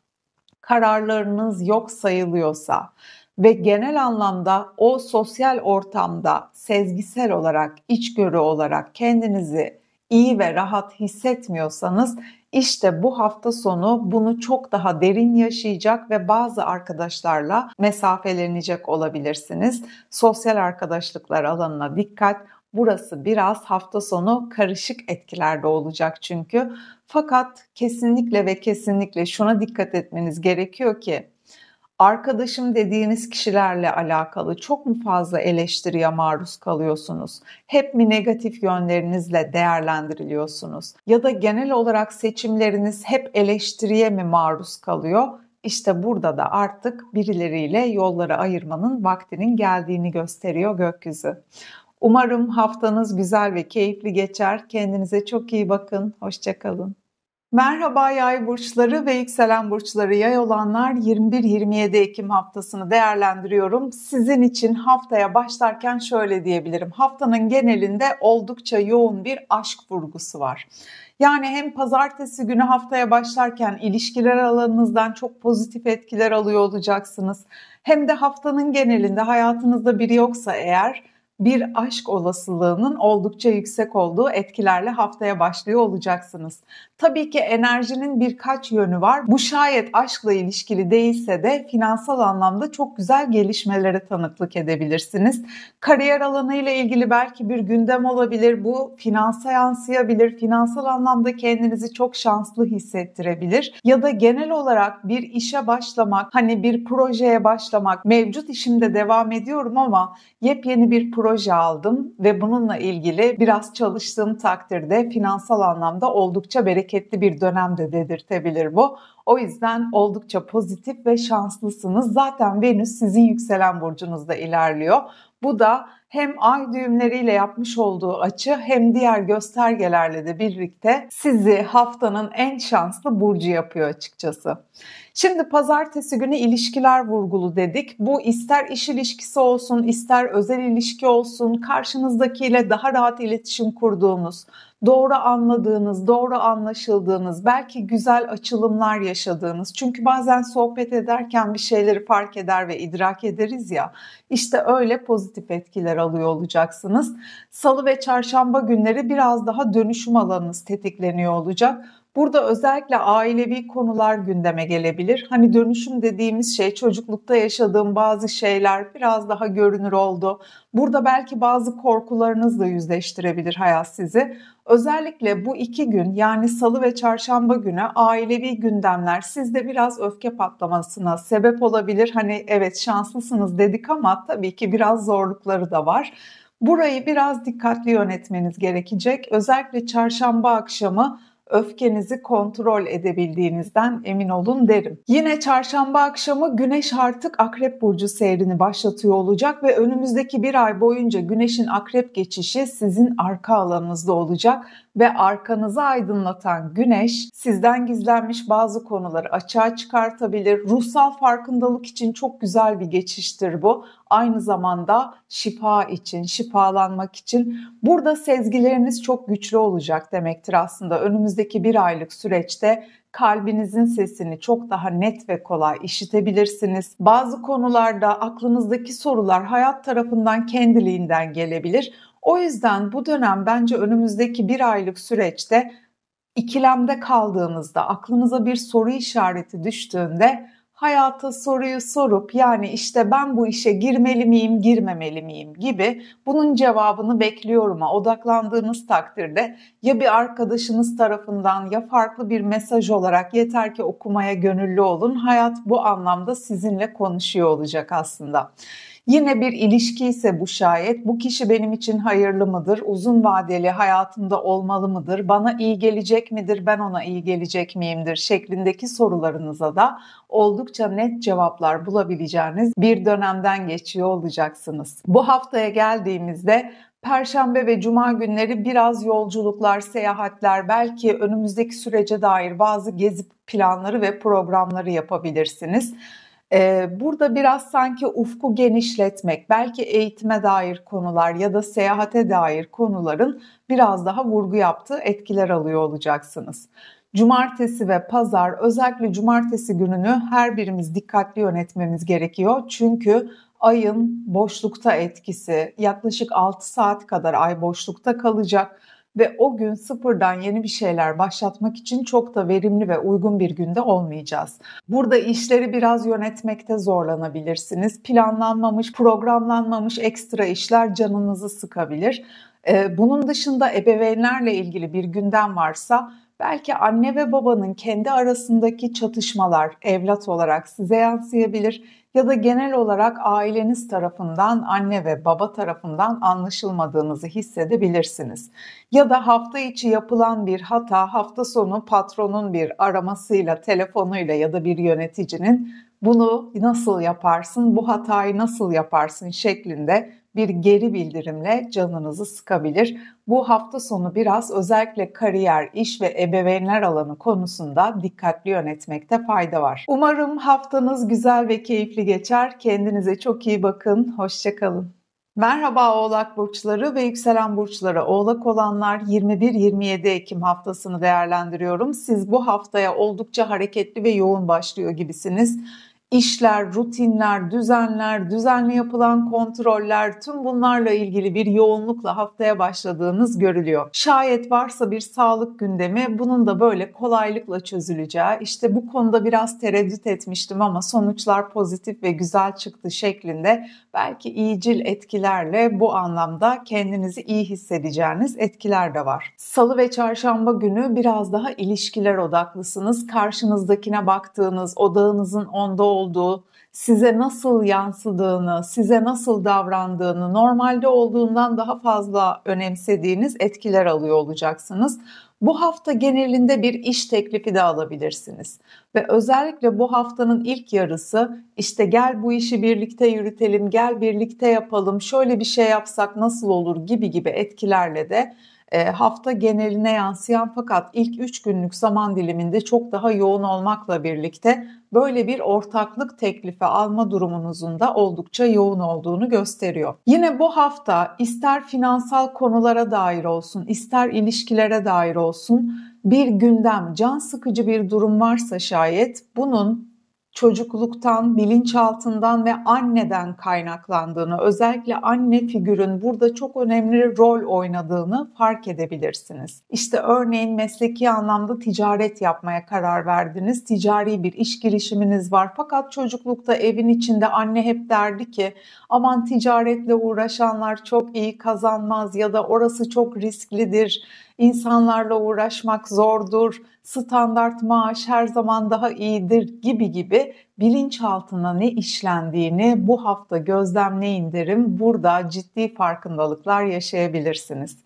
kararlarınız yok sayılıyorsa, ve genel anlamda o sosyal ortamda sezgisel olarak, içgörü olarak kendinizi iyi ve rahat hissetmiyorsanız işte bu hafta sonu bunu çok daha derin yaşayacak ve bazı arkadaşlarla mesafelenecek olabilirsiniz. Sosyal arkadaşlıklar alanına dikkat. Burası biraz hafta sonu karışık etkilerde olacak çünkü. Fakat kesinlikle ve kesinlikle şuna dikkat etmeniz gerekiyor ki arkadaşım dediğiniz kişilerle alakalı çok mu fazla eleştiriye maruz kalıyorsunuz? Hep mi negatif yönlerinizle değerlendiriliyorsunuz? Ya da genel olarak seçimleriniz hep eleştiriye mi maruz kalıyor? İşte burada da artık birileriyle yolları ayırmanın vaktinin geldiğini gösteriyor gökyüzü. Umarım haftanız güzel ve keyifli geçer. Kendinize çok iyi bakın. Hoşçakalın. Merhaba yay burçları ve yükselen burçları yay olanlar 21-27 Ekim haftasını değerlendiriyorum. Sizin için haftaya başlarken şöyle diyebilirim. Haftanın genelinde oldukça yoğun bir aşk vurgusu var. Yani hem pazartesi günü haftaya başlarken ilişkiler alanınızdan çok pozitif etkiler alıyor olacaksınız. Hem de haftanın genelinde hayatınızda biri yoksa eğer bir aşk olasılığının oldukça yüksek olduğu etkilerle haftaya başlıyor olacaksınız. Tabii ki enerjinin birkaç yönü var. Bu şayet aşkla ilişkili değilse de finansal anlamda çok güzel gelişmelere tanıklık edebilirsiniz. Kariyer alanı ile ilgili belki bir gündem olabilir. Bu finansa yansıyabilir. Finansal anlamda kendinizi çok şanslı hissettirebilir. Ya da genel olarak bir işe başlamak, hani bir projeye başlamak, mevcut işimde devam ediyorum ama yepyeni bir proje proje aldım ve bununla ilgili biraz çalıştığım takdirde finansal anlamda oldukça bereketli bir dönemde dedirtebilir bu. O yüzden oldukça pozitif ve şanslısınız. Zaten Venüs sizin yükselen burcunuzda ilerliyor. Bu da hem ay düğümleriyle yapmış olduğu açı hem diğer göstergelerle de birlikte sizi haftanın en şanslı burcu yapıyor açıkçası. Şimdi pazartesi günü ilişkiler vurgulu dedik. Bu ister iş ilişkisi olsun, ister özel ilişki olsun, karşınızdakiyle daha rahat iletişim kurduğunuz, doğru anladığınız, doğru anlaşıldığınız, belki güzel açılımlar yaşadığınız. Çünkü bazen sohbet ederken bir şeyleri fark eder ve idrak ederiz ya. İşte öyle pozitif etkiler alıyor olacaksınız. Salı ve çarşamba günleri biraz daha dönüşüm alanınız tetikleniyor olacak. Burada özellikle ailevi konular gündeme gelebilir. Hani dönüşüm dediğimiz şey çocuklukta yaşadığım bazı şeyler biraz daha görünür oldu. Burada belki bazı korkularınız da yüzleştirebilir hayat sizi. Özellikle bu iki gün yani salı ve çarşamba günü ailevi gündemler sizde biraz öfke patlamasına sebep olabilir. Hani evet şanslısınız dedik ama tabii ki biraz zorlukları da var. Burayı biraz dikkatli yönetmeniz gerekecek. Özellikle çarşamba akşamı öfkenizi kontrol edebildiğinizden emin olun derim. Yine çarşamba akşamı güneş artık akrep burcu seyrini başlatıyor olacak ve önümüzdeki bir ay boyunca güneşin akrep geçişi sizin arka alanınızda olacak ve arkanızı aydınlatan güneş sizden gizlenmiş bazı konuları açığa çıkartabilir. Ruhsal farkındalık için çok güzel bir geçiştir bu. Aynı zamanda şifa için, şifalanmak için burada sezgileriniz çok güçlü olacak demektir aslında. Önümüzdeki bir aylık süreçte kalbinizin sesini çok daha net ve kolay işitebilirsiniz. Bazı konularda aklınızdaki sorular hayat tarafından kendiliğinden gelebilir. O yüzden bu dönem bence önümüzdeki bir aylık süreçte ikilemde kaldığımızda, aklımıza bir soru işareti düştüğünde hayata soruyu sorup yani işte ben bu işe girmeli miyim, girmemeli miyim gibi bunun cevabını bekliyorum'a odaklandığınız takdirde ya bir arkadaşınız tarafından ya farklı bir mesaj olarak yeter ki okumaya gönüllü olun. Hayat bu anlamda sizinle konuşuyor olacak aslında. Yine bir ilişki ise bu şayet bu kişi benim için hayırlı mıdır? Uzun vadeli hayatımda olmalı mıdır? Bana iyi gelecek midir? Ben ona iyi gelecek miyimdir? şeklindeki sorularınıza da oldukça net cevaplar bulabileceğiniz bir dönemden geçiyor olacaksınız. Bu haftaya geldiğimizde Perşembe ve cuma günleri biraz yolculuklar, seyahatler, belki önümüzdeki sürece dair bazı gezi planları ve programları yapabilirsiniz. E, burada biraz sanki ufku genişletmek, belki eğitime dair konular ya da seyahate dair konuların biraz daha vurgu yaptığı etkiler alıyor olacaksınız. Cumartesi ve pazar özellikle cumartesi gününü her birimiz dikkatli yönetmemiz gerekiyor. Çünkü ayın boşlukta etkisi yaklaşık 6 saat kadar ay boşlukta kalacak ve o gün sıfırdan yeni bir şeyler başlatmak için çok da verimli ve uygun bir günde olmayacağız. Burada işleri biraz yönetmekte zorlanabilirsiniz. Planlanmamış, programlanmamış ekstra işler canınızı sıkabilir. Ee, bunun dışında ebeveynlerle ilgili bir gündem varsa Belki anne ve babanın kendi arasındaki çatışmalar evlat olarak size yansıyabilir ya da genel olarak aileniz tarafından, anne ve baba tarafından anlaşılmadığınızı hissedebilirsiniz. Ya da hafta içi yapılan bir hata, hafta sonu patronun bir aramasıyla, telefonuyla ya da bir yöneticinin bunu nasıl yaparsın, bu hatayı nasıl yaparsın şeklinde bir geri bildirimle canınızı sıkabilir. Bu hafta sonu biraz özellikle kariyer, iş ve ebeveynler alanı konusunda dikkatli yönetmekte fayda var. Umarım haftanız güzel ve keyifli geçer. Kendinize çok iyi bakın. Hoşçakalın. Merhaba Oğlak burçları ve yükselen burçları. Oğlak olanlar 21-27 Ekim haftasını değerlendiriyorum. Siz bu haftaya oldukça hareketli ve yoğun başlıyor gibisiniz işler, rutinler, düzenler, düzenli yapılan kontroller tüm bunlarla ilgili bir yoğunlukla haftaya başladığınız görülüyor. Şayet varsa bir sağlık gündemi bunun da böyle kolaylıkla çözüleceği işte bu konuda biraz tereddüt etmiştim ama sonuçlar pozitif ve güzel çıktı şeklinde belki iyicil etkilerle bu anlamda kendinizi iyi hissedeceğiniz etkiler de var. Salı ve çarşamba günü biraz daha ilişkiler odaklısınız. Karşınızdakine baktığınız, odağınızın onda olduğu, size nasıl yansıdığını, size nasıl davrandığını normalde olduğundan daha fazla önemsediğiniz etkiler alıyor olacaksınız. Bu hafta genelinde bir iş teklifi de alabilirsiniz. Ve özellikle bu haftanın ilk yarısı işte gel bu işi birlikte yürütelim, gel birlikte yapalım, şöyle bir şey yapsak nasıl olur gibi gibi etkilerle de ee, hafta geneline yansıyan fakat ilk 3 günlük zaman diliminde çok daha yoğun olmakla birlikte böyle bir ortaklık teklifi alma durumunuzun da oldukça yoğun olduğunu gösteriyor. Yine bu hafta ister finansal konulara dair olsun, ister ilişkilere dair olsun bir gündem, can sıkıcı bir durum varsa şayet bunun çocukluktan, bilinçaltından ve anneden kaynaklandığını, özellikle anne figürün burada çok önemli rol oynadığını fark edebilirsiniz. İşte örneğin mesleki anlamda ticaret yapmaya karar verdiniz, ticari bir iş girişiminiz var fakat çocuklukta evin içinde anne hep derdi ki aman ticaretle uğraşanlar çok iyi kazanmaz ya da orası çok risklidir insanlarla uğraşmak zordur, standart maaş her zaman daha iyidir gibi gibi bilinçaltına ne işlendiğini bu hafta gözlemleyin derim. Burada ciddi farkındalıklar yaşayabilirsiniz.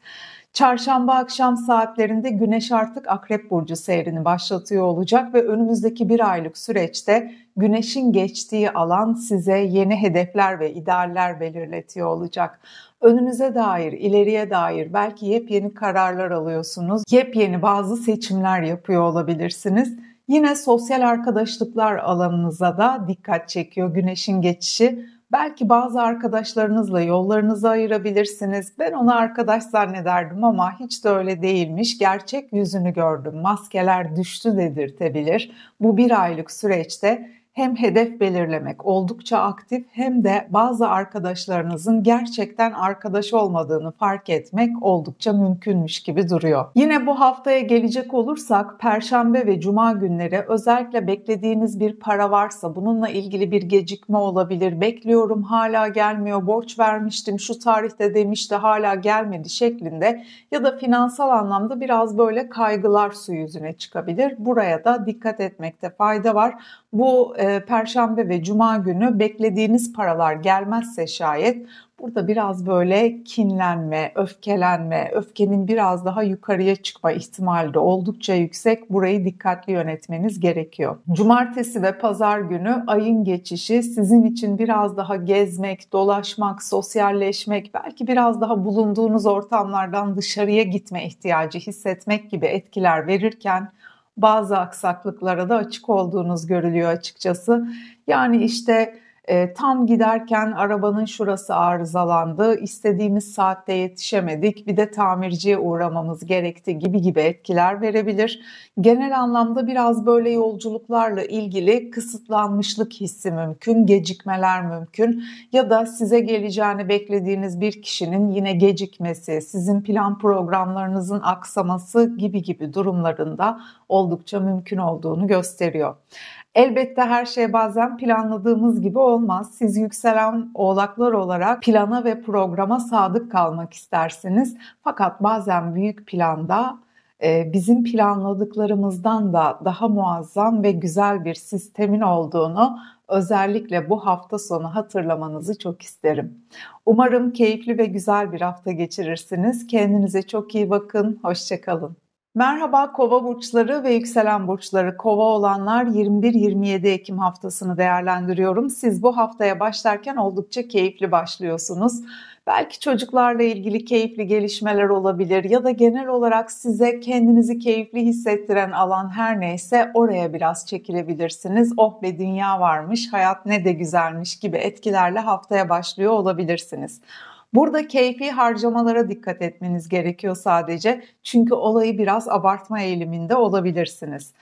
Çarşamba akşam saatlerinde Güneş artık Akrep Burcu seyrini başlatıyor olacak ve önümüzdeki bir aylık süreçte Güneş'in geçtiği alan size yeni hedefler ve idealler belirletiyor olacak. Önünüze dair, ileriye dair belki yepyeni kararlar alıyorsunuz, yepyeni bazı seçimler yapıyor olabilirsiniz. Yine sosyal arkadaşlıklar alanınıza da dikkat çekiyor güneşin geçişi. Belki bazı arkadaşlarınızla yollarınızı ayırabilirsiniz. Ben onu arkadaş zannederdim ama hiç de öyle değilmiş. Gerçek yüzünü gördüm. Maskeler düştü dedirtebilir. Bu bir aylık süreçte hem hedef belirlemek oldukça aktif hem de bazı arkadaşlarınızın gerçekten arkadaş olmadığını fark etmek oldukça mümkünmüş gibi duruyor. Yine bu haftaya gelecek olursak perşembe ve cuma günleri özellikle beklediğiniz bir para varsa bununla ilgili bir gecikme olabilir. Bekliyorum hala gelmiyor. Borç vermiştim şu tarihte demişti hala gelmedi şeklinde ya da finansal anlamda biraz böyle kaygılar su yüzüne çıkabilir. Buraya da dikkat etmekte fayda var bu e, perşembe ve cuma günü beklediğiniz paralar gelmezse şayet burada biraz böyle kinlenme, öfkelenme, öfkenin biraz daha yukarıya çıkma ihtimali de oldukça yüksek. Burayı dikkatli yönetmeniz gerekiyor. Cumartesi ve pazar günü ayın geçişi sizin için biraz daha gezmek, dolaşmak, sosyalleşmek, belki biraz daha bulunduğunuz ortamlardan dışarıya gitme ihtiyacı hissetmek gibi etkiler verirken bazı aksaklıklara da açık olduğunuz görülüyor açıkçası. Yani işte e, tam giderken arabanın şurası arızalandı, istediğimiz saatte yetişemedik, bir de tamirciye uğramamız gerekti gibi gibi etkiler verebilir. Genel anlamda biraz böyle yolculuklarla ilgili kısıtlanmışlık hissi mümkün, gecikmeler mümkün ya da size geleceğini beklediğiniz bir kişinin yine gecikmesi, sizin plan programlarınızın aksaması gibi gibi durumlarında oldukça mümkün olduğunu gösteriyor. Elbette her şey bazen planladığımız gibi olmaz. Siz yükselen oğlaklar olarak plana ve programa sadık kalmak istersiniz. Fakat bazen büyük planda e, bizim planladıklarımızdan da daha muazzam ve güzel bir sistemin olduğunu özellikle bu hafta sonu hatırlamanızı çok isterim. Umarım keyifli ve güzel bir hafta geçirirsiniz. Kendinize çok iyi bakın. Hoşçakalın. Merhaba kova burçları ve yükselen burçları. Kova olanlar 21-27 Ekim haftasını değerlendiriyorum. Siz bu haftaya başlarken oldukça keyifli başlıyorsunuz. Belki çocuklarla ilgili keyifli gelişmeler olabilir ya da genel olarak size kendinizi keyifli hissettiren alan her neyse oraya biraz çekilebilirsiniz. Oh be dünya varmış, hayat ne de güzelmiş gibi etkilerle haftaya başlıyor olabilirsiniz. Burada keyfi harcamalara dikkat etmeniz gerekiyor sadece. Çünkü olayı biraz abartma eğiliminde olabilirsiniz.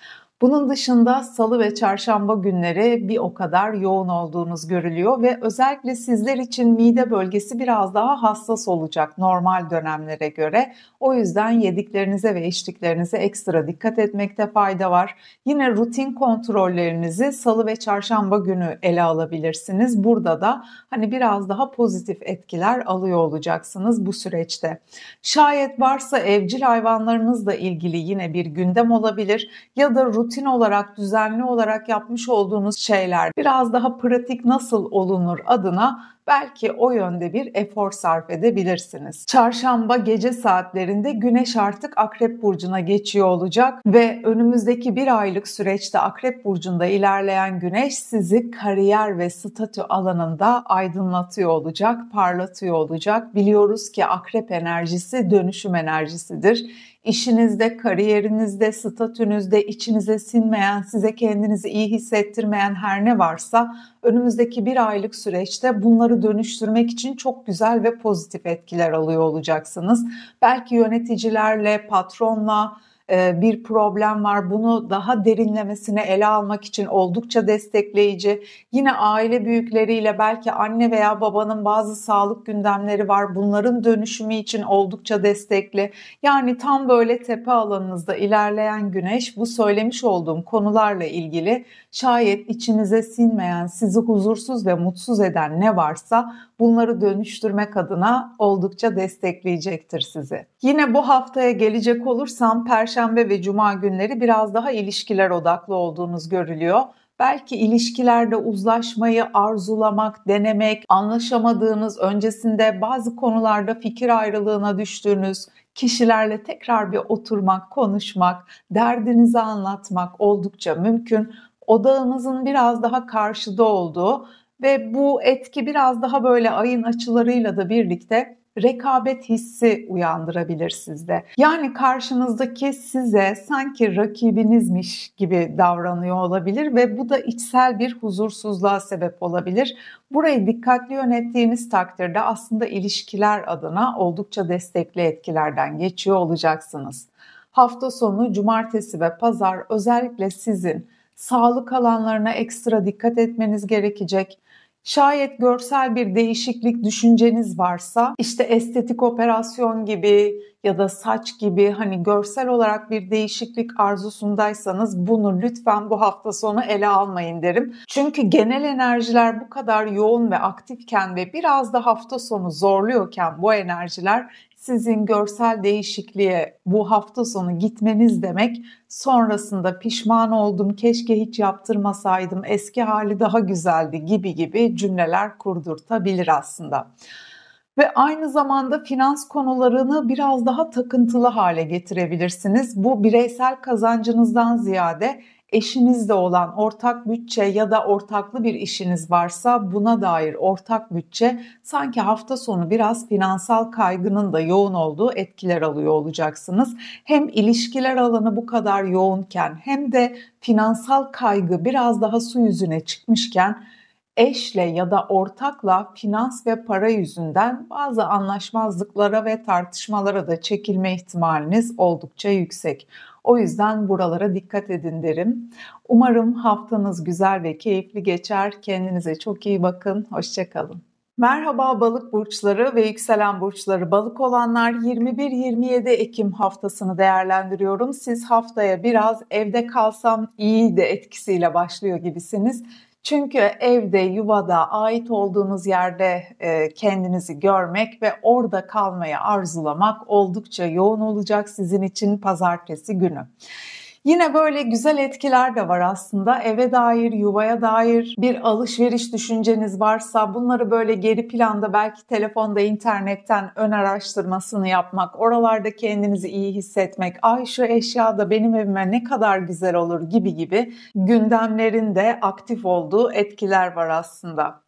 Bunun dışında salı ve çarşamba günleri bir o kadar yoğun olduğunuz görülüyor ve özellikle sizler için mide bölgesi biraz daha hassas olacak normal dönemlere göre. O yüzden yediklerinize ve içtiklerinize ekstra dikkat etmekte fayda var. Yine rutin kontrollerinizi salı ve çarşamba günü ele alabilirsiniz. Burada da hani biraz daha pozitif etkiler alıyor olacaksınız bu süreçte. Şayet varsa evcil hayvanlarınızla ilgili yine bir gündem olabilir ya da rutin rutin olarak, düzenli olarak yapmış olduğunuz şeyler biraz daha pratik nasıl olunur adına belki o yönde bir efor sarf edebilirsiniz. Çarşamba gece saatlerinde güneş artık Akrep Burcu'na geçiyor olacak ve önümüzdeki bir aylık süreçte Akrep Burcu'nda ilerleyen güneş sizi kariyer ve statü alanında aydınlatıyor olacak, parlatıyor olacak. Biliyoruz ki Akrep enerjisi dönüşüm enerjisidir işinizde, kariyerinizde, statünüzde içinize sinmeyen, size kendinizi iyi hissettirmeyen her ne varsa önümüzdeki bir aylık süreçte bunları dönüştürmek için çok güzel ve pozitif etkiler alıyor olacaksınız. Belki yöneticilerle, patronla, e, bir problem var. Bunu daha derinlemesine ele almak için oldukça destekleyici. Yine aile büyükleriyle belki anne veya babanın bazı sağlık gündemleri var. Bunların dönüşümü için oldukça destekli. Yani tam böyle tepe alanınızda ilerleyen güneş bu söylemiş olduğum konularla ilgili şayet içinize sinmeyen, sizi huzursuz ve mutsuz eden ne varsa bunları dönüştürmek adına oldukça destekleyecektir sizi. Yine bu haftaya gelecek olursam Perşembe Perşembe ve Cuma günleri biraz daha ilişkiler odaklı olduğunuz görülüyor. Belki ilişkilerde uzlaşmayı arzulamak, denemek, anlaşamadığınız, öncesinde bazı konularda fikir ayrılığına düştüğünüz kişilerle tekrar bir oturmak, konuşmak, derdinizi anlatmak oldukça mümkün. Odağınızın biraz daha karşıda olduğu ve bu etki biraz daha böyle ayın açılarıyla da birlikte rekabet hissi uyandırabilir sizde. Yani karşınızdaki size sanki rakibinizmiş gibi davranıyor olabilir ve bu da içsel bir huzursuzluğa sebep olabilir. Burayı dikkatli yönettiğiniz takdirde aslında ilişkiler adına oldukça destekli etkilerden geçiyor olacaksınız. Hafta sonu, cumartesi ve pazar özellikle sizin sağlık alanlarına ekstra dikkat etmeniz gerekecek Şayet görsel bir değişiklik düşünceniz varsa işte estetik operasyon gibi ya da saç gibi hani görsel olarak bir değişiklik arzusundaysanız bunu lütfen bu hafta sonu ele almayın derim. Çünkü genel enerjiler bu kadar yoğun ve aktifken ve biraz da hafta sonu zorluyorken bu enerjiler sizin görsel değişikliğe bu hafta sonu gitmeniz demek sonrasında pişman oldum keşke hiç yaptırmasaydım eski hali daha güzeldi gibi gibi cümleler kurdurtabilir aslında. Ve aynı zamanda finans konularını biraz daha takıntılı hale getirebilirsiniz. Bu bireysel kazancınızdan ziyade eşinizle olan ortak bütçe ya da ortaklı bir işiniz varsa buna dair ortak bütçe sanki hafta sonu biraz finansal kaygının da yoğun olduğu etkiler alıyor olacaksınız. Hem ilişkiler alanı bu kadar yoğunken hem de finansal kaygı biraz daha su yüzüne çıkmışken eşle ya da ortakla finans ve para yüzünden bazı anlaşmazlıklara ve tartışmalara da çekilme ihtimaliniz oldukça yüksek. O yüzden buralara dikkat edin derim. Umarım haftanız güzel ve keyifli geçer. Kendinize çok iyi bakın. Hoşçakalın. Merhaba balık burçları ve yükselen burçları balık olanlar 21-27 Ekim haftasını değerlendiriyorum. Siz haftaya biraz evde kalsam iyi de etkisiyle başlıyor gibisiniz. Çünkü evde, yuvada, ait olduğunuz yerde e, kendinizi görmek ve orada kalmayı arzulamak oldukça yoğun olacak sizin için pazartesi günü. Yine böyle güzel etkiler de var aslında. Eve dair, yuvaya dair bir alışveriş düşünceniz varsa bunları böyle geri planda belki telefonda, internetten ön araştırmasını yapmak, oralarda kendinizi iyi hissetmek, ay şu eşya da benim evime ne kadar güzel olur gibi gibi gündemlerin de aktif olduğu etkiler var aslında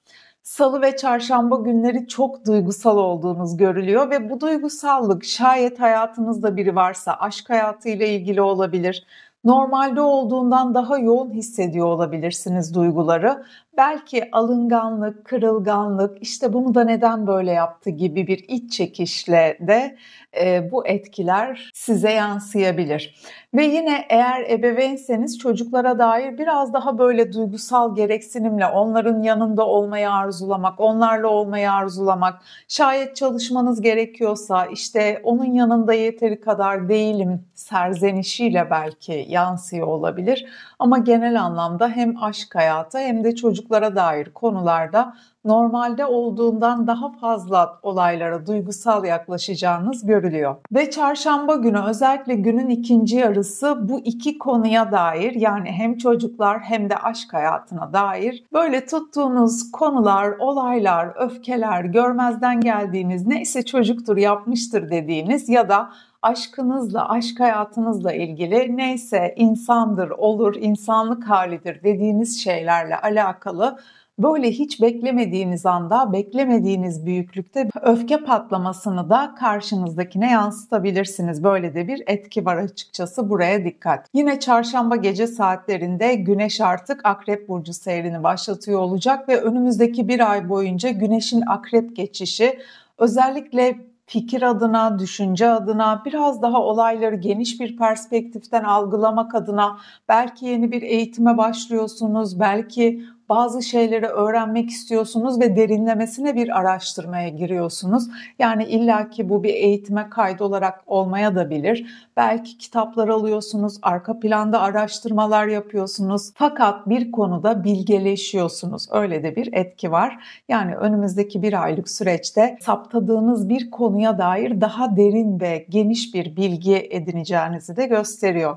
salı ve çarşamba günleri çok duygusal olduğunuz görülüyor ve bu duygusallık şayet hayatınızda biri varsa aşk hayatıyla ilgili olabilir. Normalde olduğundan daha yoğun hissediyor olabilirsiniz duyguları belki alınganlık, kırılganlık, işte bunu da neden böyle yaptı gibi bir iç çekişle de e, bu etkiler size yansıyabilir. Ve yine eğer ebeveynseniz çocuklara dair biraz daha böyle duygusal gereksinimle onların yanında olmayı arzulamak, onlarla olmayı arzulamak, şayet çalışmanız gerekiyorsa işte onun yanında yeteri kadar değilim serzenişiyle belki yansıyor olabilir. Ama genel anlamda hem aşk hayatı hem de çocuk çocuklara dair konularda normalde olduğundan daha fazla olaylara duygusal yaklaşacağınız görülüyor. Ve çarşamba günü özellikle günün ikinci yarısı bu iki konuya dair yani hem çocuklar hem de aşk hayatına dair böyle tuttuğunuz konular, olaylar, öfkeler, görmezden geldiğiniz neyse çocuktur yapmıştır dediğiniz ya da aşkınızla, aşk hayatınızla ilgili neyse insandır, olur, insanlık halidir dediğiniz şeylerle alakalı böyle hiç beklemediğiniz anda, beklemediğiniz büyüklükte öfke patlamasını da karşınızdakine yansıtabilirsiniz. Böyle de bir etki var açıkçası buraya dikkat. Yine çarşamba gece saatlerinde güneş artık akrep burcu seyrini başlatıyor olacak ve önümüzdeki bir ay boyunca güneşin akrep geçişi özellikle fikir adına, düşünce adına, biraz daha olayları geniş bir perspektiften algılamak adına belki yeni bir eğitime başlıyorsunuz, belki bazı şeyleri öğrenmek istiyorsunuz ve derinlemesine bir araştırmaya giriyorsunuz. Yani illaki bu bir eğitime kaydı olarak olmaya da bilir. Belki kitaplar alıyorsunuz, arka planda araştırmalar yapıyorsunuz. Fakat bir konuda bilgeleşiyorsunuz. Öyle de bir etki var. Yani önümüzdeki bir aylık süreçte saptadığınız bir konuya dair daha derin ve geniş bir bilgi edineceğinizi de gösteriyor.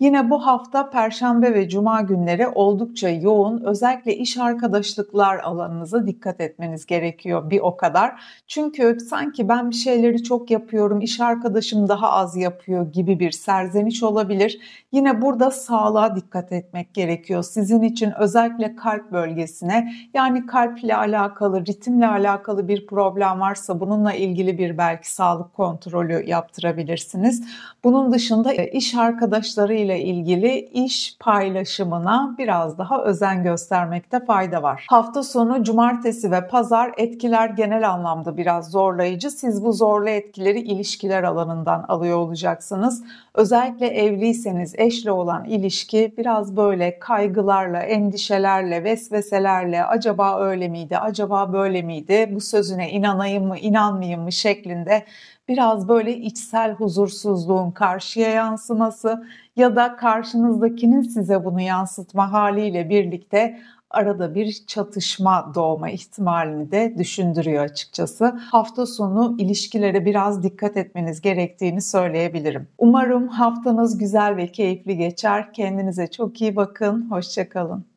Yine bu hafta Perşembe ve Cuma günleri oldukça yoğun. Özellikle özellikle iş arkadaşlıklar alanınıza dikkat etmeniz gerekiyor bir o kadar. Çünkü sanki ben bir şeyleri çok yapıyorum, iş arkadaşım daha az yapıyor gibi bir serzeniş olabilir. Yine burada sağlığa dikkat etmek gerekiyor. Sizin için özellikle kalp bölgesine yani kalp ile alakalı, ritimle alakalı bir problem varsa bununla ilgili bir belki sağlık kontrolü yaptırabilirsiniz. Bunun dışında e, iş arkadaşlarıyla ilgili iş paylaşımına biraz daha özen göstermek vermekte fayda var. Hafta sonu cumartesi ve pazar etkiler genel anlamda biraz zorlayıcı. Siz bu zorlu etkileri ilişkiler alanından alıyor olacaksınız. Özellikle evliyseniz eşle olan ilişki biraz böyle kaygılarla, endişelerle, vesveselerle acaba öyle miydi, acaba böyle miydi, bu sözüne inanayım mı, inanmayayım mı şeklinde biraz böyle içsel huzursuzluğun karşıya yansıması ya da karşınızdakinin size bunu yansıtma haliyle birlikte arada bir çatışma doğma ihtimalini de düşündürüyor açıkçası. Hafta sonu ilişkilere biraz dikkat etmeniz gerektiğini söyleyebilirim. Umarım haftanız güzel ve keyifli geçer. Kendinize çok iyi bakın. Hoşçakalın.